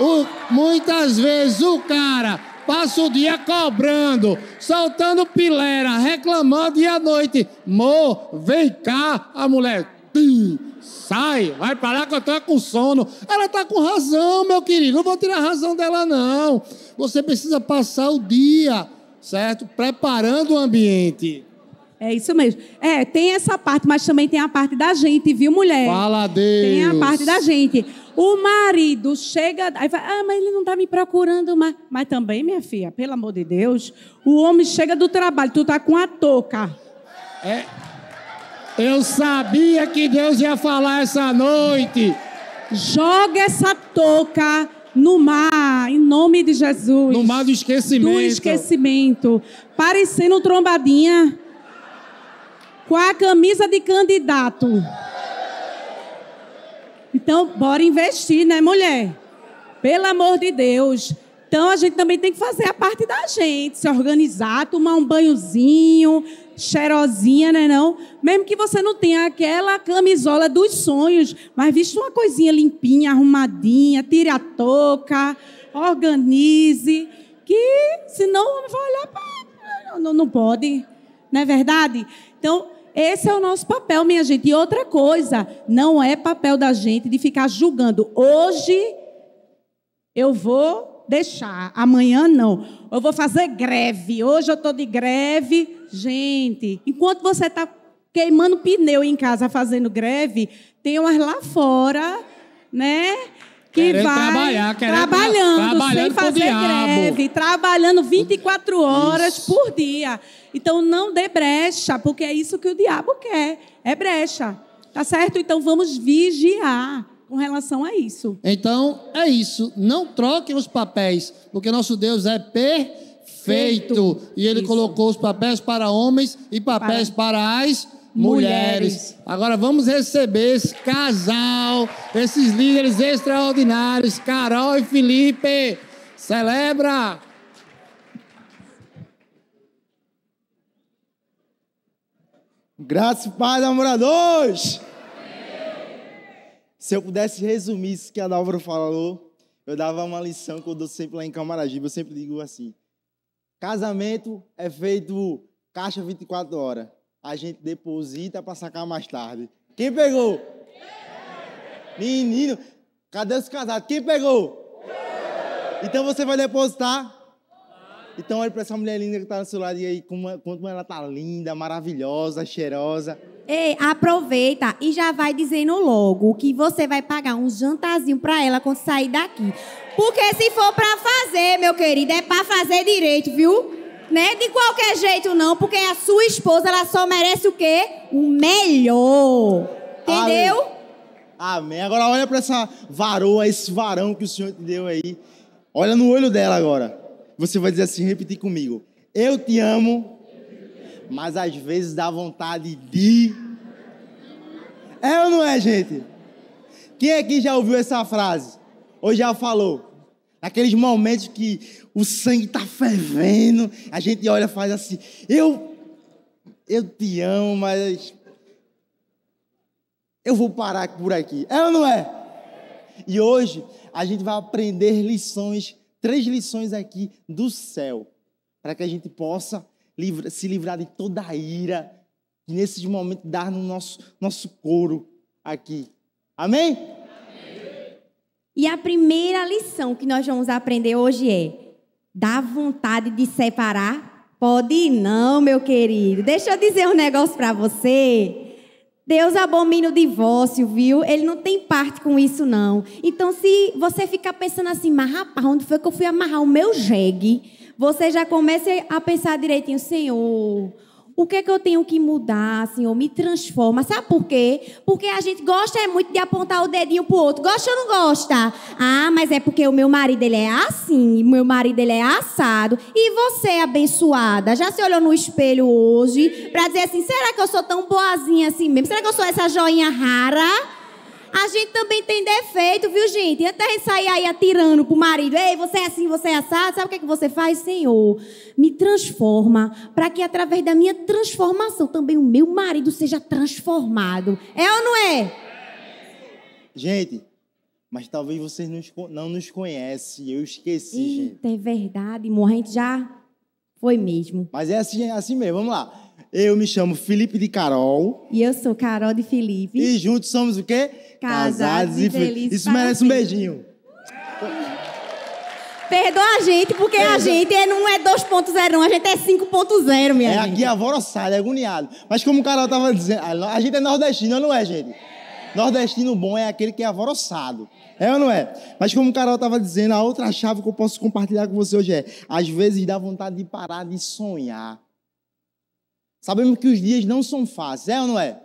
O, o, muitas vezes o cara Passa o dia cobrando, soltando pilera, reclamando e à noite, mo, vem cá, a mulher, tum, sai, vai parar que eu tô com sono. Ela tá com razão, meu querido, não vou tirar a razão dela não. Você precisa passar o dia, certo? Preparando o ambiente. É isso mesmo. É, tem essa parte, mas também tem a parte da gente, viu, mulher? Fala, Deus. Tem a parte da gente. O marido chega, aí fala, ah, mas ele não está me procurando mais. Mas também, minha filha, pelo amor de Deus, o homem chega do trabalho, tu tá com a touca. É. Eu sabia que Deus ia falar essa noite. Joga essa touca no mar, em nome de Jesus. No mar do esquecimento. Do esquecimento. Parecendo trombadinha. Com a camisa de candidato. Então, bora investir, né, mulher? Pelo amor de Deus. Então, a gente também tem que fazer a parte da gente, se organizar, tomar um banhozinho, cheirosinha, né não? Mesmo que você não tenha aquela camisola dos sonhos, mas viste uma coisinha limpinha, arrumadinha, tire a touca, organize, que senão vai olhar para... Não, não pode, não é verdade? Então, esse é o nosso papel, minha gente. E outra coisa, não é papel da gente de ficar julgando. Hoje eu vou deixar, amanhã não. Eu vou fazer greve. Hoje eu estou de greve. Gente, enquanto você está queimando pneu em casa fazendo greve, tem umas lá fora, né? que querendo vai trabalhar, trabalhando, trabalhando, sem fazer greve, trabalhando 24 horas isso. por dia. Então não dê brecha, porque é isso que o diabo quer, é brecha. Tá certo? Então vamos vigiar com relação a isso. Então é isso, não troquem os papéis, porque nosso Deus é perfeito. Feito. E ele isso. colocou os papéis para homens e papéis para, para as mulheres. Agora vamos receber esse casal, esses líderes extraordinários, Carol e Felipe. Celebra! Graças e paz, namoradores! Se eu pudesse resumir isso que a Dálvora falou, eu dava uma lição que eu dou sempre lá em Camaragibe. Eu sempre digo assim: casamento é feito caixa 24 horas a gente deposita para sacar mais tarde. Quem pegou? Menino, cadê os casados? Quem pegou? Então você vai depositar? Então olha para essa mulher linda que está no seu lado e aí, como, ela tá linda, maravilhosa, cheirosa. Ei, aproveita e já vai dizendo logo que você vai pagar um jantarzinho para ela quando sair daqui. Porque se for para fazer, meu querido, é para fazer direito, viu? né? De qualquer jeito não, porque a sua esposa ela só merece o quê? O melhor. Entendeu? Amém. Amém. Agora olha para essa varoa, esse varão que o Senhor te deu aí. Olha no olho dela agora. Você vai dizer assim, repetir comigo. Eu te amo, mas às vezes dá vontade de É ou não é, gente? Quem aqui já ouviu essa frase? Ou já falou? Aqueles momentos que o sangue está fervendo, a gente olha e faz assim: eu, eu te amo, mas eu vou parar por aqui. É ou não é? E hoje a gente vai aprender lições, três lições aqui do céu, para que a gente possa se livrar de toda a ira que nesses momentos dá no nosso, nosso couro aqui. Amém? E a primeira lição que nós vamos aprender hoje é: dá vontade de separar? Pode não, meu querido. Deixa eu dizer um negócio para você. Deus abomina o divórcio, viu? Ele não tem parte com isso, não. Então, se você ficar pensando assim, mas rapaz, onde foi que eu fui amarrar o meu jegue? Você já começa a pensar direitinho, Senhor, o que é que eu tenho que mudar, Senhor? Me transforma. Sabe por quê? Porque a gente gosta é muito de apontar o dedinho pro outro. Gosta ou não gosta? Ah, mas é porque o meu marido ele é assim, meu marido ele é assado. E você, é abençoada, já se olhou no espelho hoje para dizer assim: será que eu sou tão boazinha assim mesmo? Será que eu sou essa joinha rara? A gente também tem defeito, viu, gente? até a gente sair aí atirando pro marido, ei, você é assim, você é assado, sabe o que, é que você faz, Senhor? me transforma, para que através da minha transformação também o meu marido seja transformado. É ou não é? Gente, mas talvez vocês não nos conhecem, eu esqueci, Eita, gente. É verdade, Morrendo já foi mesmo. Mas é assim, é assim mesmo, vamos lá. Eu me chamo Felipe de Carol. E eu sou Carol de Felipe. E juntos somos o quê? Casados, Casados e, e felizes. Isso merece um beijinho. Perdoa a gente, porque Perdoa. a gente não é 2.0, é não, a gente é 5.0, minha é gente. É aqui alvoroçado, é agoniado. Mas como o Carol tava dizendo, a gente é nordestino, não é, gente? Nordestino bom é aquele que é avoroçado. É ou não é? Mas como o Carol estava dizendo, a outra chave que eu posso compartilhar com você hoje é: às vezes dá vontade de parar de sonhar. Sabemos que os dias não são fáceis, é ou não é?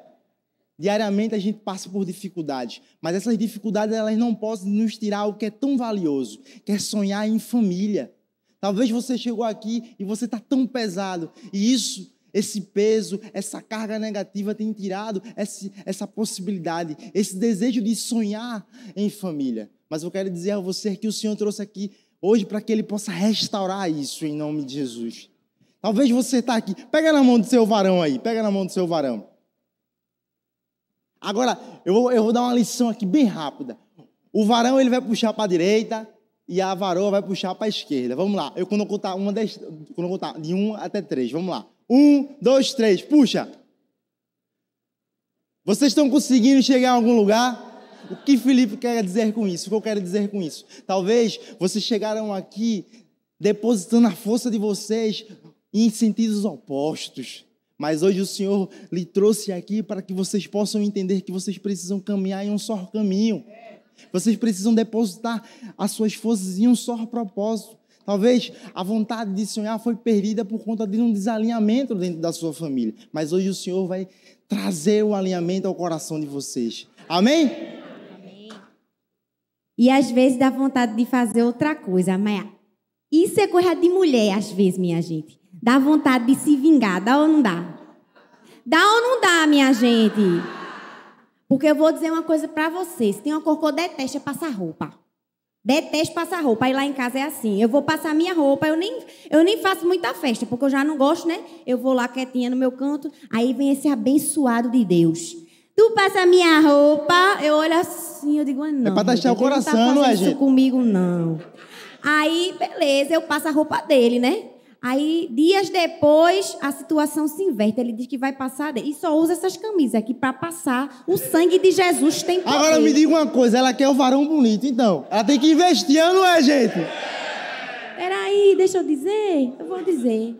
Diariamente a gente passa por dificuldades, mas essas dificuldades elas não podem nos tirar o que é tão valioso, que é sonhar em família. Talvez você chegou aqui e você está tão pesado, e isso, esse peso, essa carga negativa tem tirado esse, essa possibilidade, esse desejo de sonhar em família. Mas eu quero dizer a você que o Senhor trouxe aqui hoje para que Ele possa restaurar isso em nome de Jesus. Talvez você está aqui, pega na mão do seu varão aí, pega na mão do seu varão. Agora, eu vou, eu vou dar uma lição aqui bem rápida. O varão ele vai puxar para a direita e a varoa vai puxar para a esquerda. Vamos lá. Eu quando contar uma dez, quando eu contar de um até três, vamos lá. Um, dois, três, puxa. Vocês estão conseguindo chegar em algum lugar? O que Felipe quer dizer com isso? O que eu quero dizer com isso? Talvez vocês chegaram aqui depositando a força de vocês em sentidos opostos. Mas hoje o Senhor lhe trouxe aqui para que vocês possam entender que vocês precisam caminhar em um só caminho. Vocês precisam depositar as suas forças em um só propósito. Talvez a vontade de sonhar foi perdida por conta de um desalinhamento dentro da sua família. Mas hoje o Senhor vai trazer o alinhamento ao coração de vocês. Amém? Amém. E às vezes dá vontade de fazer outra coisa, mas isso é coisa de mulher, às vezes, minha gente. Dá vontade de se vingar, dá ou não dá? Dá ou não dá, minha gente? Porque eu vou dizer uma coisa para vocês. Tem uma cor que eu detesto é passar roupa. Detesto passar roupa. Aí lá em casa é assim. Eu vou passar minha roupa. Eu nem, eu nem faço muita festa, porque eu já não gosto, né? Eu vou lá quietinha no meu canto. Aí vem esse abençoado de Deus. Tu passa minha roupa. Eu olho assim, eu digo, ah, não. É pra deixar o tá coração, não, é, gente? Isso comigo, não. Aí, beleza, eu passo a roupa dele, né? Aí, dias depois, a situação se inverte. Ele diz que vai passar. E só usa essas camisas aqui para passar. O sangue de Jesus tem poder. Agora me diga uma coisa: ela quer o varão bonito, então. Ela tem que investir, não é, gente? Peraí, deixa eu dizer. Eu vou dizer.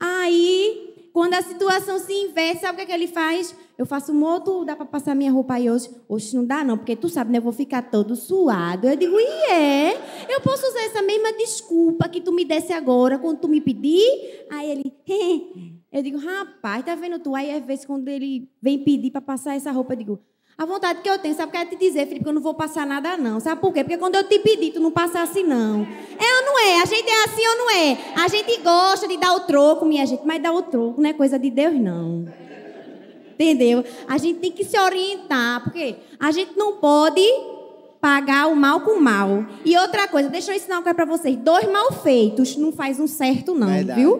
Aí, quando a situação se inverte, sabe o que, é que ele faz? Eu faço um outro, dá para passar minha roupa aí hoje? Hoje não dá não, porque tu sabe, né? Eu vou ficar todo suado. Eu digo, e é? Eu posso usar essa mesma desculpa que tu me desse agora, quando tu me pedir? Aí ele, eu digo, rapaz, tá vendo tu? Aí às vezes quando ele vem pedir para passar essa roupa, eu digo, a vontade que eu tenho, sabe, que quero é te dizer, Felipe, que eu não vou passar nada, não. Sabe por quê? Porque quando eu te pedi, tu não passasse, não. É ou não é? A gente é assim ou não é? A gente gosta de dar o troco, minha gente, mas dar o troco não é coisa de Deus, não. Entendeu? A gente tem que se orientar, porque a gente não pode pagar o mal com o mal. E outra coisa, deixa eu ensinar uma coisa pra vocês. Dois mal feitos não faz um certo, não, Verdade. viu?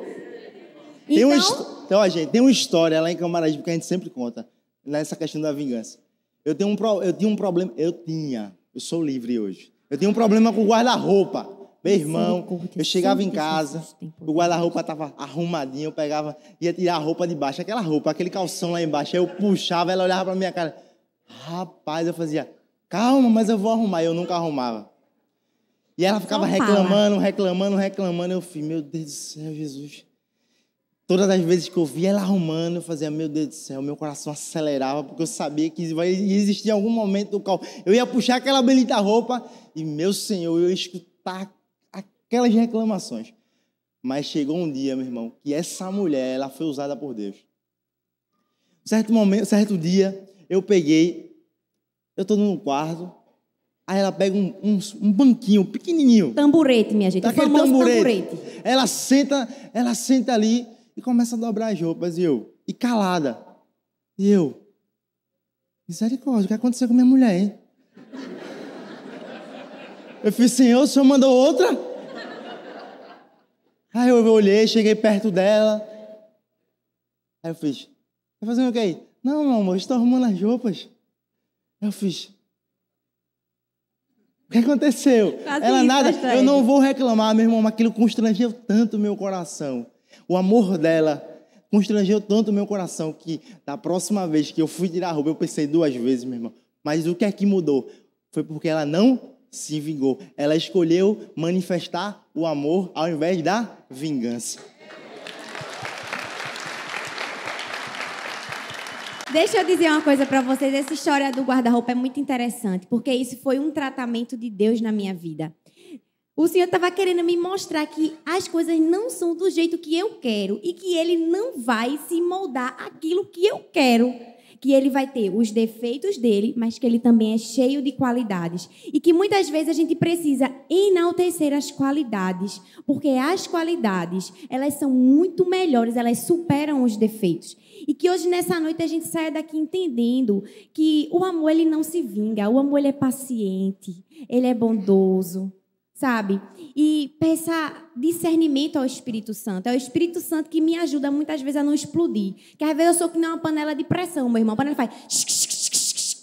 Tem então... então, gente, tem uma história lá em Camaragibe que a gente sempre conta, nessa questão da vingança. Eu, tenho um, eu tinha um problema. Eu tinha. Eu sou livre hoje. Eu tinha um problema com o guarda-roupa. Meu irmão, eu chegava em casa, o guarda-roupa estava arrumadinho, eu pegava, ia tirar a roupa de baixo, aquela roupa, aquele calção lá embaixo. Aí eu puxava, ela olhava para minha cara. Rapaz, eu fazia, calma, mas eu vou arrumar. Eu nunca arrumava. E ela ficava reclamando, reclamando, reclamando. Eu falei, meu Deus do céu, Jesus. Todas as vezes que eu via ela arrumando, eu fazia, meu Deus do céu, meu coração acelerava, porque eu sabia que vai existir algum momento do qual eu ia puxar aquela bonita roupa e, meu Senhor, eu ia escutar aquelas reclamações. Mas chegou um dia, meu irmão, que essa mulher, ela foi usada por Deus. Certo momento, certo dia, eu peguei, eu estou no quarto, Aí ela pega um, um, um, banquinho pequenininho. Tamburete, minha gente. Tá aquele tamburete. tamburete. Ela senta, ela senta ali e começa a dobrar as roupas, e eu, e calada. E eu, misericórdia, o que aconteceu com minha mulher, hein? Eu fiz, Senhor, assim, o Senhor mandou outra? Aí eu olhei, cheguei perto dela. Aí eu fiz, tá fazendo o que aí? Não, meu amor, estou arrumando as roupas. Aí eu fiz, o que aconteceu? Faz ela isso, nada, eu não vou reclamar, meu irmão, mas aquilo constrangeu tanto o meu coração. O amor dela constrangeu tanto o meu coração que da próxima vez que eu fui tirar a roupa, eu pensei duas vezes, meu irmão. Mas o que é que mudou? Foi porque ela não se vingou. Ela escolheu manifestar o amor ao invés da vingança. Deixa eu dizer uma coisa para vocês. Essa história do guarda-roupa é muito interessante, porque isso foi um tratamento de Deus na minha vida. O Senhor estava querendo me mostrar que as coisas não são do jeito que eu quero e que Ele não vai se moldar aquilo que eu quero. Que Ele vai ter os defeitos dele, mas que Ele também é cheio de qualidades. E que muitas vezes a gente precisa enaltecer as qualidades, porque as qualidades, elas são muito melhores, elas superam os defeitos. E que hoje, nessa noite, a gente saia daqui entendendo que o amor, ele não se vinga, o amor, ele é paciente, ele é bondoso sabe? E pensar discernimento ao Espírito Santo. É o Espírito Santo que me ajuda muitas vezes a não explodir. Que às vezes eu sou que nem uma panela de pressão, meu irmão. A panela faz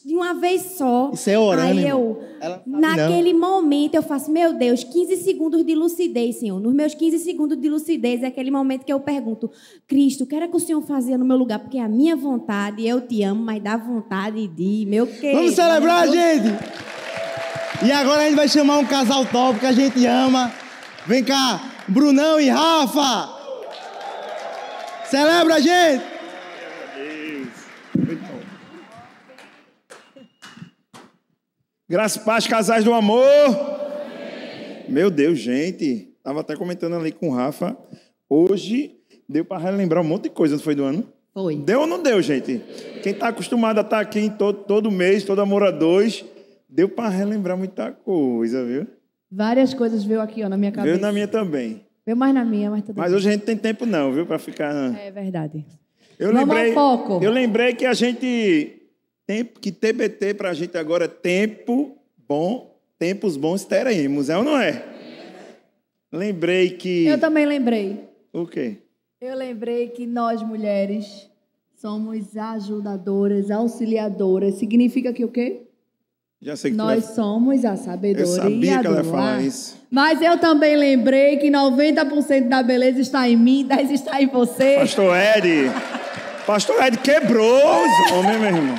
de uma vez só. Isso é orando. Né, Aí eu, naquele não. momento, eu faço, meu Deus, 15 segundos de lucidez, Senhor. Nos meus 15 segundos de lucidez, é aquele momento que eu pergunto, Cristo, o que era que o Senhor fazia no meu lugar? Porque é a minha vontade, eu te amo, mas dá vontade de, meu querido. Vamos celebrar, meu... gente! E agora a gente vai chamar um casal top que a gente ama. Vem cá, Brunão e Rafa! Celebra, a gente! Graças e paz, casais do amor! Meu Deus, gente! Tava até comentando ali com o Rafa. Hoje deu para relembrar um monte de coisa, não foi do ano? Foi. Deu ou não deu, gente? Quem está acostumado a estar tá aqui todo, todo mês, toda Amor a Dois, Deu para relembrar muita coisa, viu? Várias coisas veio aqui ó, na minha cabeça. Veio na minha também. Veio mais na minha, mas tudo Mas bem. hoje a gente tem tempo não, viu? Para ficar... É verdade. Eu Vamos lembrei, um foco. Eu lembrei que a gente... Tempo, que TBT para a gente agora é tempo bom, tempos bons teremos, é ou não é? Lembrei que... Eu também lembrei. O quê? Eu lembrei que nós mulheres somos ajudadoras, auxiliadoras. Significa que o quê? Já sei que Nós vai... somos a sabedoria. Eu sabia que ela ia falar isso. Mas eu também lembrei que 90% da beleza está em mim, 10% está em você. Pastor Ed. Pastor Ed quebrou os homens, meu irmão.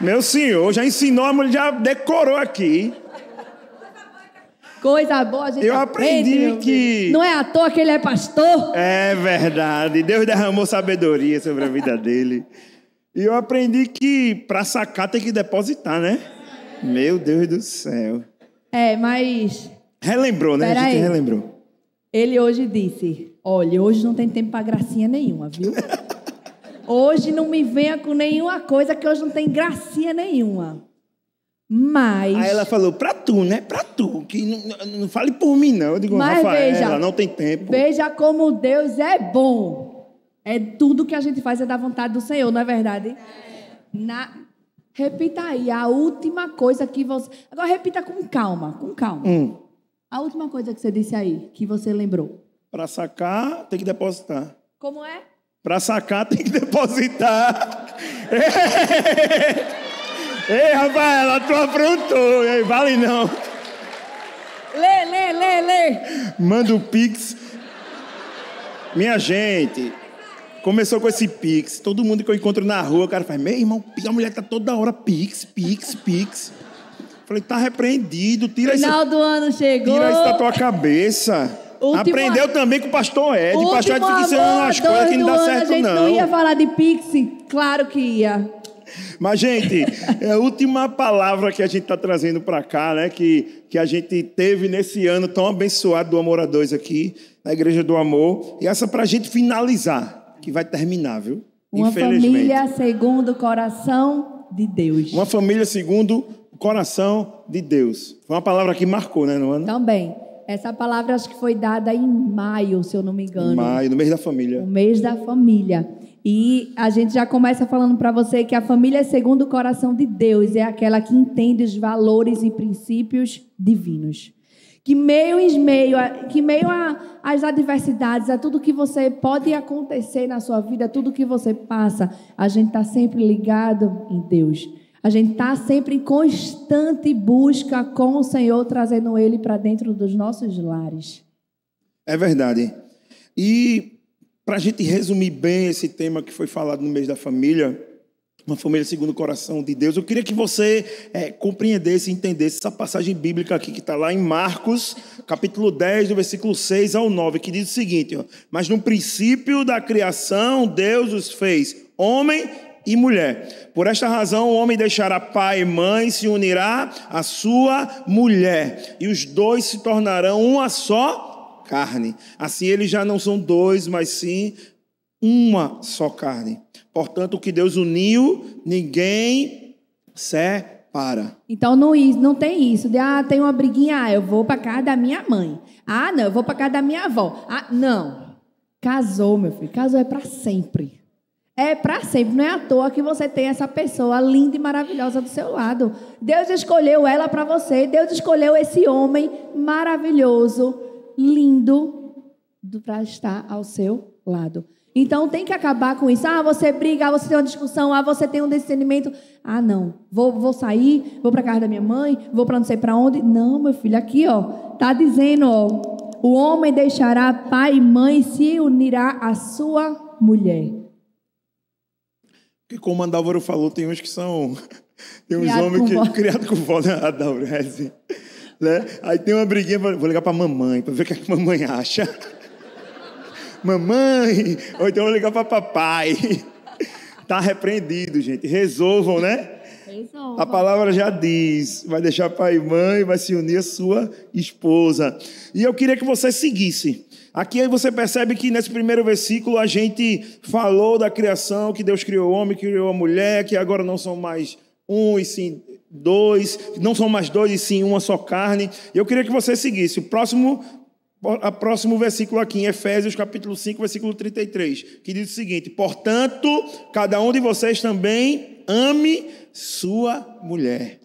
Meu senhor, já ensinou, a mulher já decorou aqui. Coisa boa, a gente Eu aprende, aprendi que. Não é à toa que ele é pastor. É verdade. Deus derramou sabedoria sobre a vida dele. E eu aprendi que para sacar tem que depositar, né? Meu Deus do céu. É, mas. Relembrou, né? Pera a gente aí. relembrou. Ele hoje disse: Olha, hoje não tem tempo para gracinha nenhuma, viu? Hoje não me venha com nenhuma coisa que hoje não tem gracinha nenhuma. Mas. Aí ela falou, pra tu, né? Pra tu. Que não, não fale por mim, não. Eu digo, Mas Rafaela, veja, não tem tempo. Veja como Deus é bom. É tudo que a gente faz é da vontade do Senhor, não é verdade? É. Na, Repita aí a última coisa que você. Agora repita com calma, com calma. Hum. A última coisa que você disse aí, que você lembrou. Para sacar, tem que depositar. Como é? Para sacar, tem que depositar. Ei, Rafaela, tu aprontou. Ei, vale não. Lê, lê, lê, lê. Manda o Pix. Minha gente. Começou com esse pix. Todo mundo que eu encontro na rua, o cara faz, meu irmão, a mulher tá toda hora pix, pix, pix. Falei, tá repreendido, tira isso. Final esse, do ano chegou. Tira isso da tua cabeça. Último Aprendeu também com o pastor Ed. O pastor Ed fica ensinando as coisas que não dá certo, não. A gente não. não ia falar de pix? Claro que ia. Mas, gente, é a última palavra que a gente está trazendo para cá, né? Que, que a gente teve nesse ano tão abençoado do Amor a Dois aqui, na Igreja do Amor. E essa para a gente finalizar que vai terminar, viu? Uma família segundo o coração de Deus. Uma família segundo o coração de Deus. Foi uma palavra que marcou, né, Luana? É, Também. Essa palavra acho que foi dada em maio, se eu não me engano. Em maio, no mês da família. No mês da família. E a gente já começa falando para você que a família segundo o coração de Deus é aquela que entende os valores e princípios divinos que meio em meio, que meio às adversidades, a tudo que você pode acontecer na sua vida, tudo que você passa, a gente está sempre ligado em Deus. A gente está sempre em constante busca com o Senhor, trazendo Ele para dentro dos nossos lares. É verdade. E para a gente resumir bem esse tema que foi falado no mês da família, uma família segundo o coração de Deus. Eu queria que você é, compreendesse, entendesse essa passagem bíblica aqui que está lá em Marcos, capítulo 10, do versículo 6 ao 9, que diz o seguinte: ó, Mas no princípio da criação, Deus os fez homem e mulher. Por esta razão, o homem deixará pai e mãe, se unirá à sua mulher, e os dois se tornarão uma só carne. Assim eles já não são dois, mas sim uma só carne. Portanto, o que Deus uniu, ninguém separa. Então não, não tem isso de ah, tem uma briguinha, ah, eu vou para casa da minha mãe. Ah, não, eu vou para casa da minha avó. Ah, não. Casou, meu filho. Casou é para sempre. É para sempre, não é à toa que você tem essa pessoa linda e maravilhosa do seu lado. Deus escolheu ela para você, Deus escolheu esse homem maravilhoso, lindo, para estar ao seu lado. Então tem que acabar com isso. Ah, você briga, ah, você tem uma discussão, ah, você tem um discernimento. Ah, não, vou, vou sair, vou para casa da minha mãe, vou para não sei para onde. Não, meu filho, aqui ó, tá dizendo ó, o homem deixará pai e mãe e se unirá à sua mulher. Porque como a Dálvaro falou, tem uns que são tem uns homens que criado com vó, né? A Dálvaro, é assim, né? Aí tem uma briguinha, vou ligar para mamãe para ver o que a é mamãe acha. mamãe, ou então ligar para papai. Tá repreendido, gente. Resolvam, né? Resolvam. A palavra já diz: vai deixar pai e mãe, vai se unir à sua esposa. E eu queria que você seguisse. Aqui você percebe que nesse primeiro versículo a gente falou da criação, que Deus criou o homem, criou a mulher, que agora não são mais um e sim dois, não são mais dois e sim uma só carne. E Eu queria que você seguisse. O próximo a próximo versículo aqui, em Efésios capítulo 5, versículo 33, que diz o seguinte: Portanto, cada um de vocês também ame sua mulher,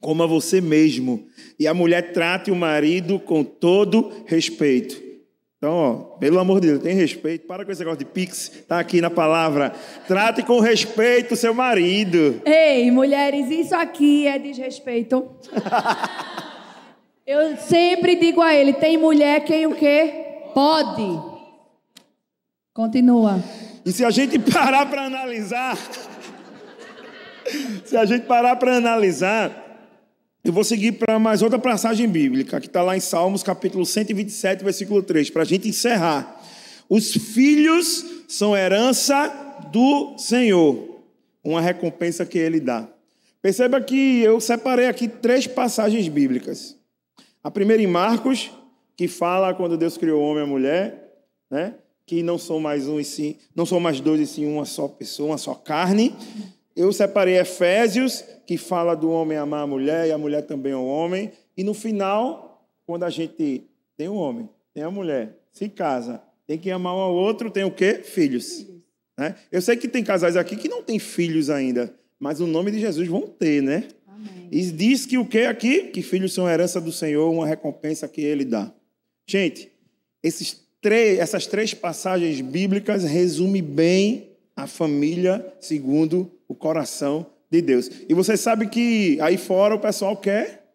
como a você mesmo, e a mulher trate o marido com todo respeito. Então, ó, pelo amor de Deus, tem respeito. Para com esse negócio de pix, tá aqui na palavra. Trate com respeito o seu marido. Ei, mulheres, isso aqui é desrespeito. Eu sempre digo a ele: tem mulher quem o quê? Pode. Continua. E se a gente parar para analisar, se a gente parar para analisar, eu vou seguir para mais outra passagem bíblica, que está lá em Salmos, capítulo 127, versículo 3, para a gente encerrar. Os filhos são herança do Senhor, uma recompensa que ele dá. Perceba que eu separei aqui três passagens bíblicas. A primeira em Marcos, que fala quando Deus criou o homem e a mulher, né? que não são mais um e sim, não são mais dois e sim uma só pessoa, uma só carne. Eu separei Efésios, que fala do homem amar a mulher e a mulher também o homem. E no final, quando a gente tem o um homem, tem a mulher, se casa, tem que amar um ao outro, tem o quê? Filhos. Né? Eu sei que tem casais aqui que não têm filhos ainda, mas o nome de Jesus vão ter, né? Amém. E diz que o que aqui? Que filhos são herança do Senhor, uma recompensa que ele dá. Gente, esses três, essas três passagens bíblicas resumem bem a família segundo o coração de Deus. E você sabe que aí fora o pessoal quer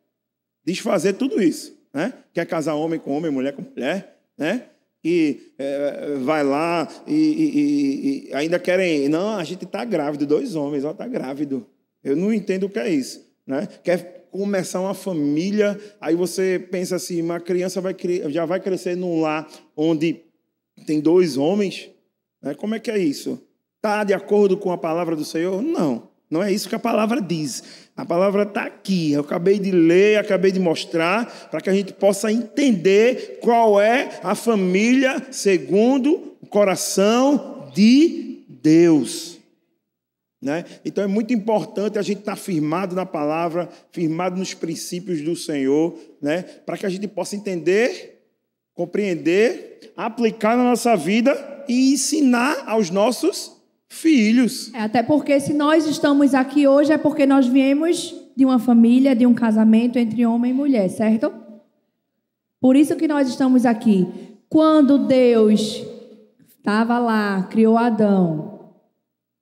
desfazer tudo isso, né? Quer casar homem com homem, mulher com mulher, né? E é, vai lá e, e, e, ainda querem. Não, a gente está grávido, dois homens, ó, está grávido. Eu não entendo o que é isso né? Quer começar uma família, aí você pensa assim, uma criança vai, já vai crescer num lar onde tem dois homens, né? Como é que é isso? Tá de acordo com a palavra do Senhor? Não. Não é isso que a palavra diz. A palavra está aqui. Eu acabei de ler, acabei de mostrar, para que a gente possa entender qual é a família segundo o coração de Deus. Né? Então é muito importante a gente estar tá firmado na palavra, firmado nos princípios do Senhor, né? para que a gente possa entender, compreender, aplicar na nossa vida e ensinar aos nossos filhos. É, até porque se nós estamos aqui hoje é porque nós viemos de uma família, de um casamento entre homem e mulher, certo? Por isso que nós estamos aqui. Quando Deus estava lá, criou Adão,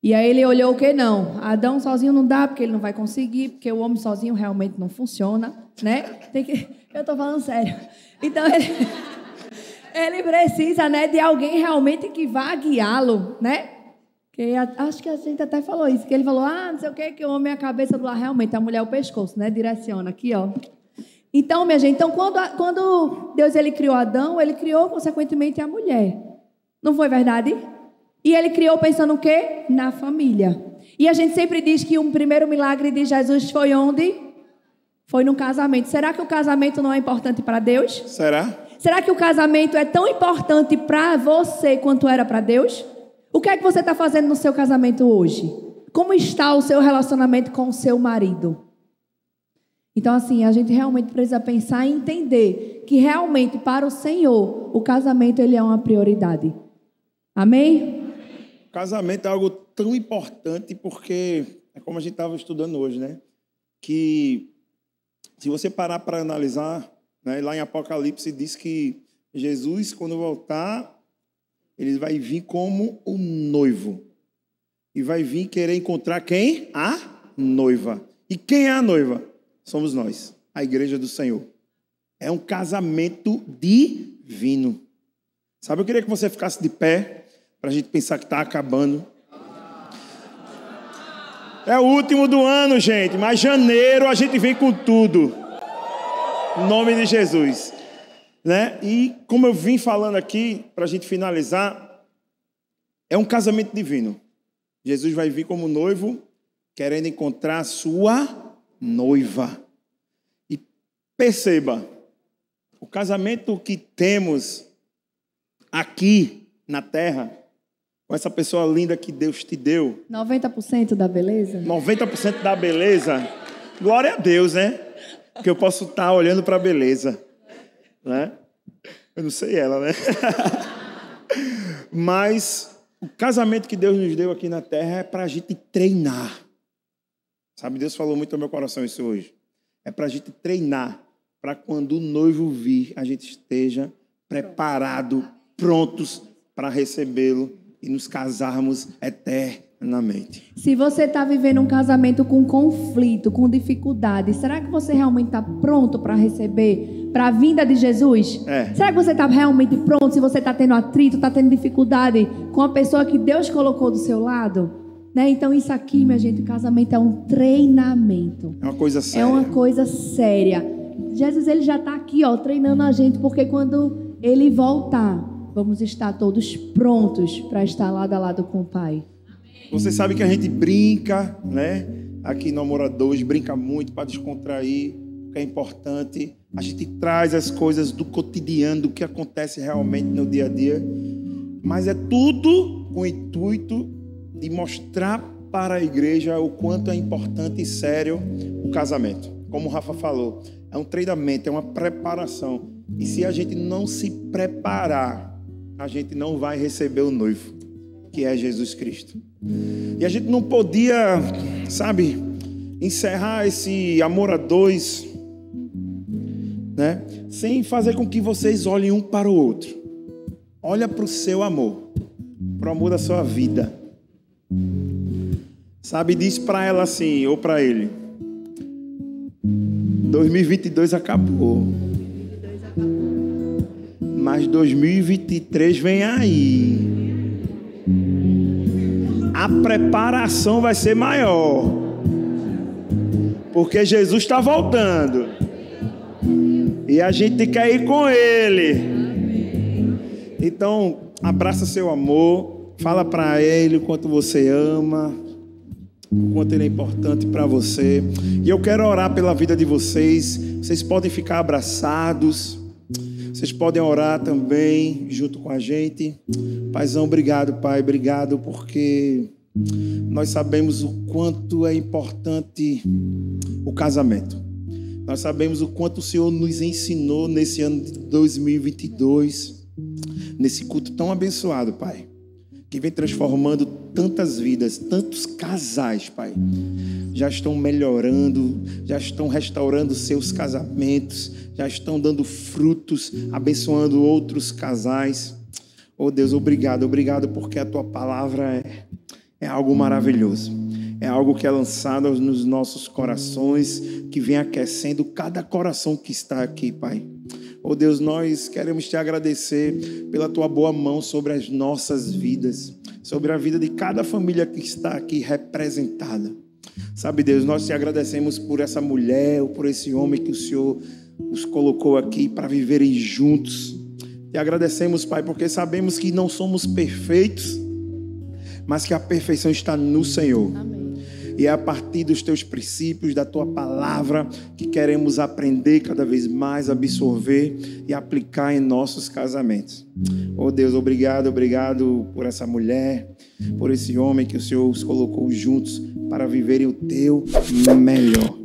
e aí ele olhou o que não. Adão sozinho não dá, porque ele não vai conseguir, porque o homem sozinho realmente não funciona, né? Tem que... Eu estou falando sério. Então ele, ele precisa, né, de alguém realmente que vá guiá-lo, né? Que acho que a gente até falou isso, que ele falou: "Ah, não sei o que que o homem é a cabeça do lar realmente, a mulher é o pescoço, né? Direciona aqui, ó. Então, minha gente, então quando, quando Deus ele criou Adão, ele criou consequentemente a mulher. Não foi verdade? E ele criou pensando o quê? Na família. E a gente sempre diz que o um primeiro milagre de Jesus foi onde? Foi no casamento. Será que o casamento não é importante para Deus? Será? Será que o casamento é tão importante para você quanto era para Deus? O que é que você está fazendo no seu casamento hoje? Como está o seu relacionamento com o seu marido? Então, assim, a gente realmente precisa pensar e entender que realmente para o Senhor o casamento ele é uma prioridade. Amém? casamento é algo tão importante porque é como a gente estava estudando hoje, né? Que se você parar para analisar, né, lá em Apocalipse diz que Jesus, quando voltar, ele vai vir como o noivo. E vai vir querer encontrar quem? A noiva. E quem é a noiva? Somos nós, a igreja do Senhor. É um casamento divino. Sabe, eu queria que você ficasse de pé para a gente pensar que está acabando. É o último do ano, gente, mas janeiro a gente vem com tudo. Em nome de Jesus. Né? E como eu vim falando aqui, para a gente finalizar, é um casamento divino. Jesus vai vir como noivo, querendo encontrar a sua noiva. E perceba, o casamento que temos aqui na terra com essa pessoa linda que Deus te deu. 90% da beleza? 90% da beleza. Glória a Deus, né? Que eu posso estar tá olhando para a beleza. Né? Eu não sei ela, né? Mas o casamento que Deus nos deu aqui na terra é para a gente treinar. Sabe, Deus falou muito ao meu coração isso hoje. É para a gente treinar, para quando o noivo vir, a gente esteja preparado, prontos para recebê-lo e nos casarmos eternamente. Se você está vivendo um casamento com conflito, com dificuldade, será que você realmente está pronto para receber para a vinda de Jesus? É. Será que você está realmente pronto? Se você está tendo atrito, está tendo dificuldade com a pessoa que Deus colocou do seu lado? Né? Então, isso aqui, minha gente, o casamento é um treinamento. É uma coisa séria. É uma coisa séria. Jesus ele já está aqui ó, treinando a gente, porque quando ele voltar, vamos estar todos prontos para estar lado a lado com o Pai. Você sabe que a gente brinca, né? Aqui no Amoradores, brinca muito para descontrair, que é importante. A gente traz as coisas do cotidiano, do que acontece realmente no dia a dia. Mas é tudo com o intuito de mostrar para a igreja o quanto é importante e sério o casamento. Como o Rafa falou, é um treinamento, é uma preparação. E se a gente não se preparar a gente não vai receber o noivo, que é Jesus Cristo. E a gente não podia, sabe, encerrar esse amor a dois, né? Sem fazer com que vocês olhem um para o outro. Olha para o seu amor, para o amor da sua vida. Sabe, diz para ela assim, ou para ele: 2022 acabou. Mas 2023 vem aí. A preparação vai ser maior. Porque Jesus está voltando. E a gente quer ir com Ele. Então, abraça seu amor. Fala para Ele o quanto você ama o quanto ele é importante para você. E eu quero orar pela vida de vocês. Vocês podem ficar abraçados. Vocês podem orar também junto com a gente. Paizão, obrigado, Pai. Obrigado porque nós sabemos o quanto é importante o casamento. Nós sabemos o quanto o Senhor nos ensinou nesse ano de 2022, nesse culto tão abençoado, Pai que vem transformando tantas vidas, tantos casais, Pai. Já estão melhorando, já estão restaurando seus casamentos, já estão dando frutos, abençoando outros casais. Oh Deus, obrigado, obrigado porque a tua palavra é, é algo maravilhoso. É algo que é lançado nos nossos corações, que vem aquecendo cada coração que está aqui, Pai. Oh Deus, nós queremos te agradecer pela tua boa mão sobre as nossas vidas, sobre a vida de cada família que está aqui representada. Sabe, Deus, nós te agradecemos por essa mulher, ou por esse homem que o Senhor os colocou aqui para viverem juntos. Te agradecemos, Pai, porque sabemos que não somos perfeitos, mas que a perfeição está no Senhor. Amém. E é a partir dos teus princípios, da tua palavra, que queremos aprender cada vez mais, absorver e aplicar em nossos casamentos. Oh Deus, obrigado, obrigado por essa mulher, por esse homem que o Senhor os colocou juntos para viverem o teu melhor.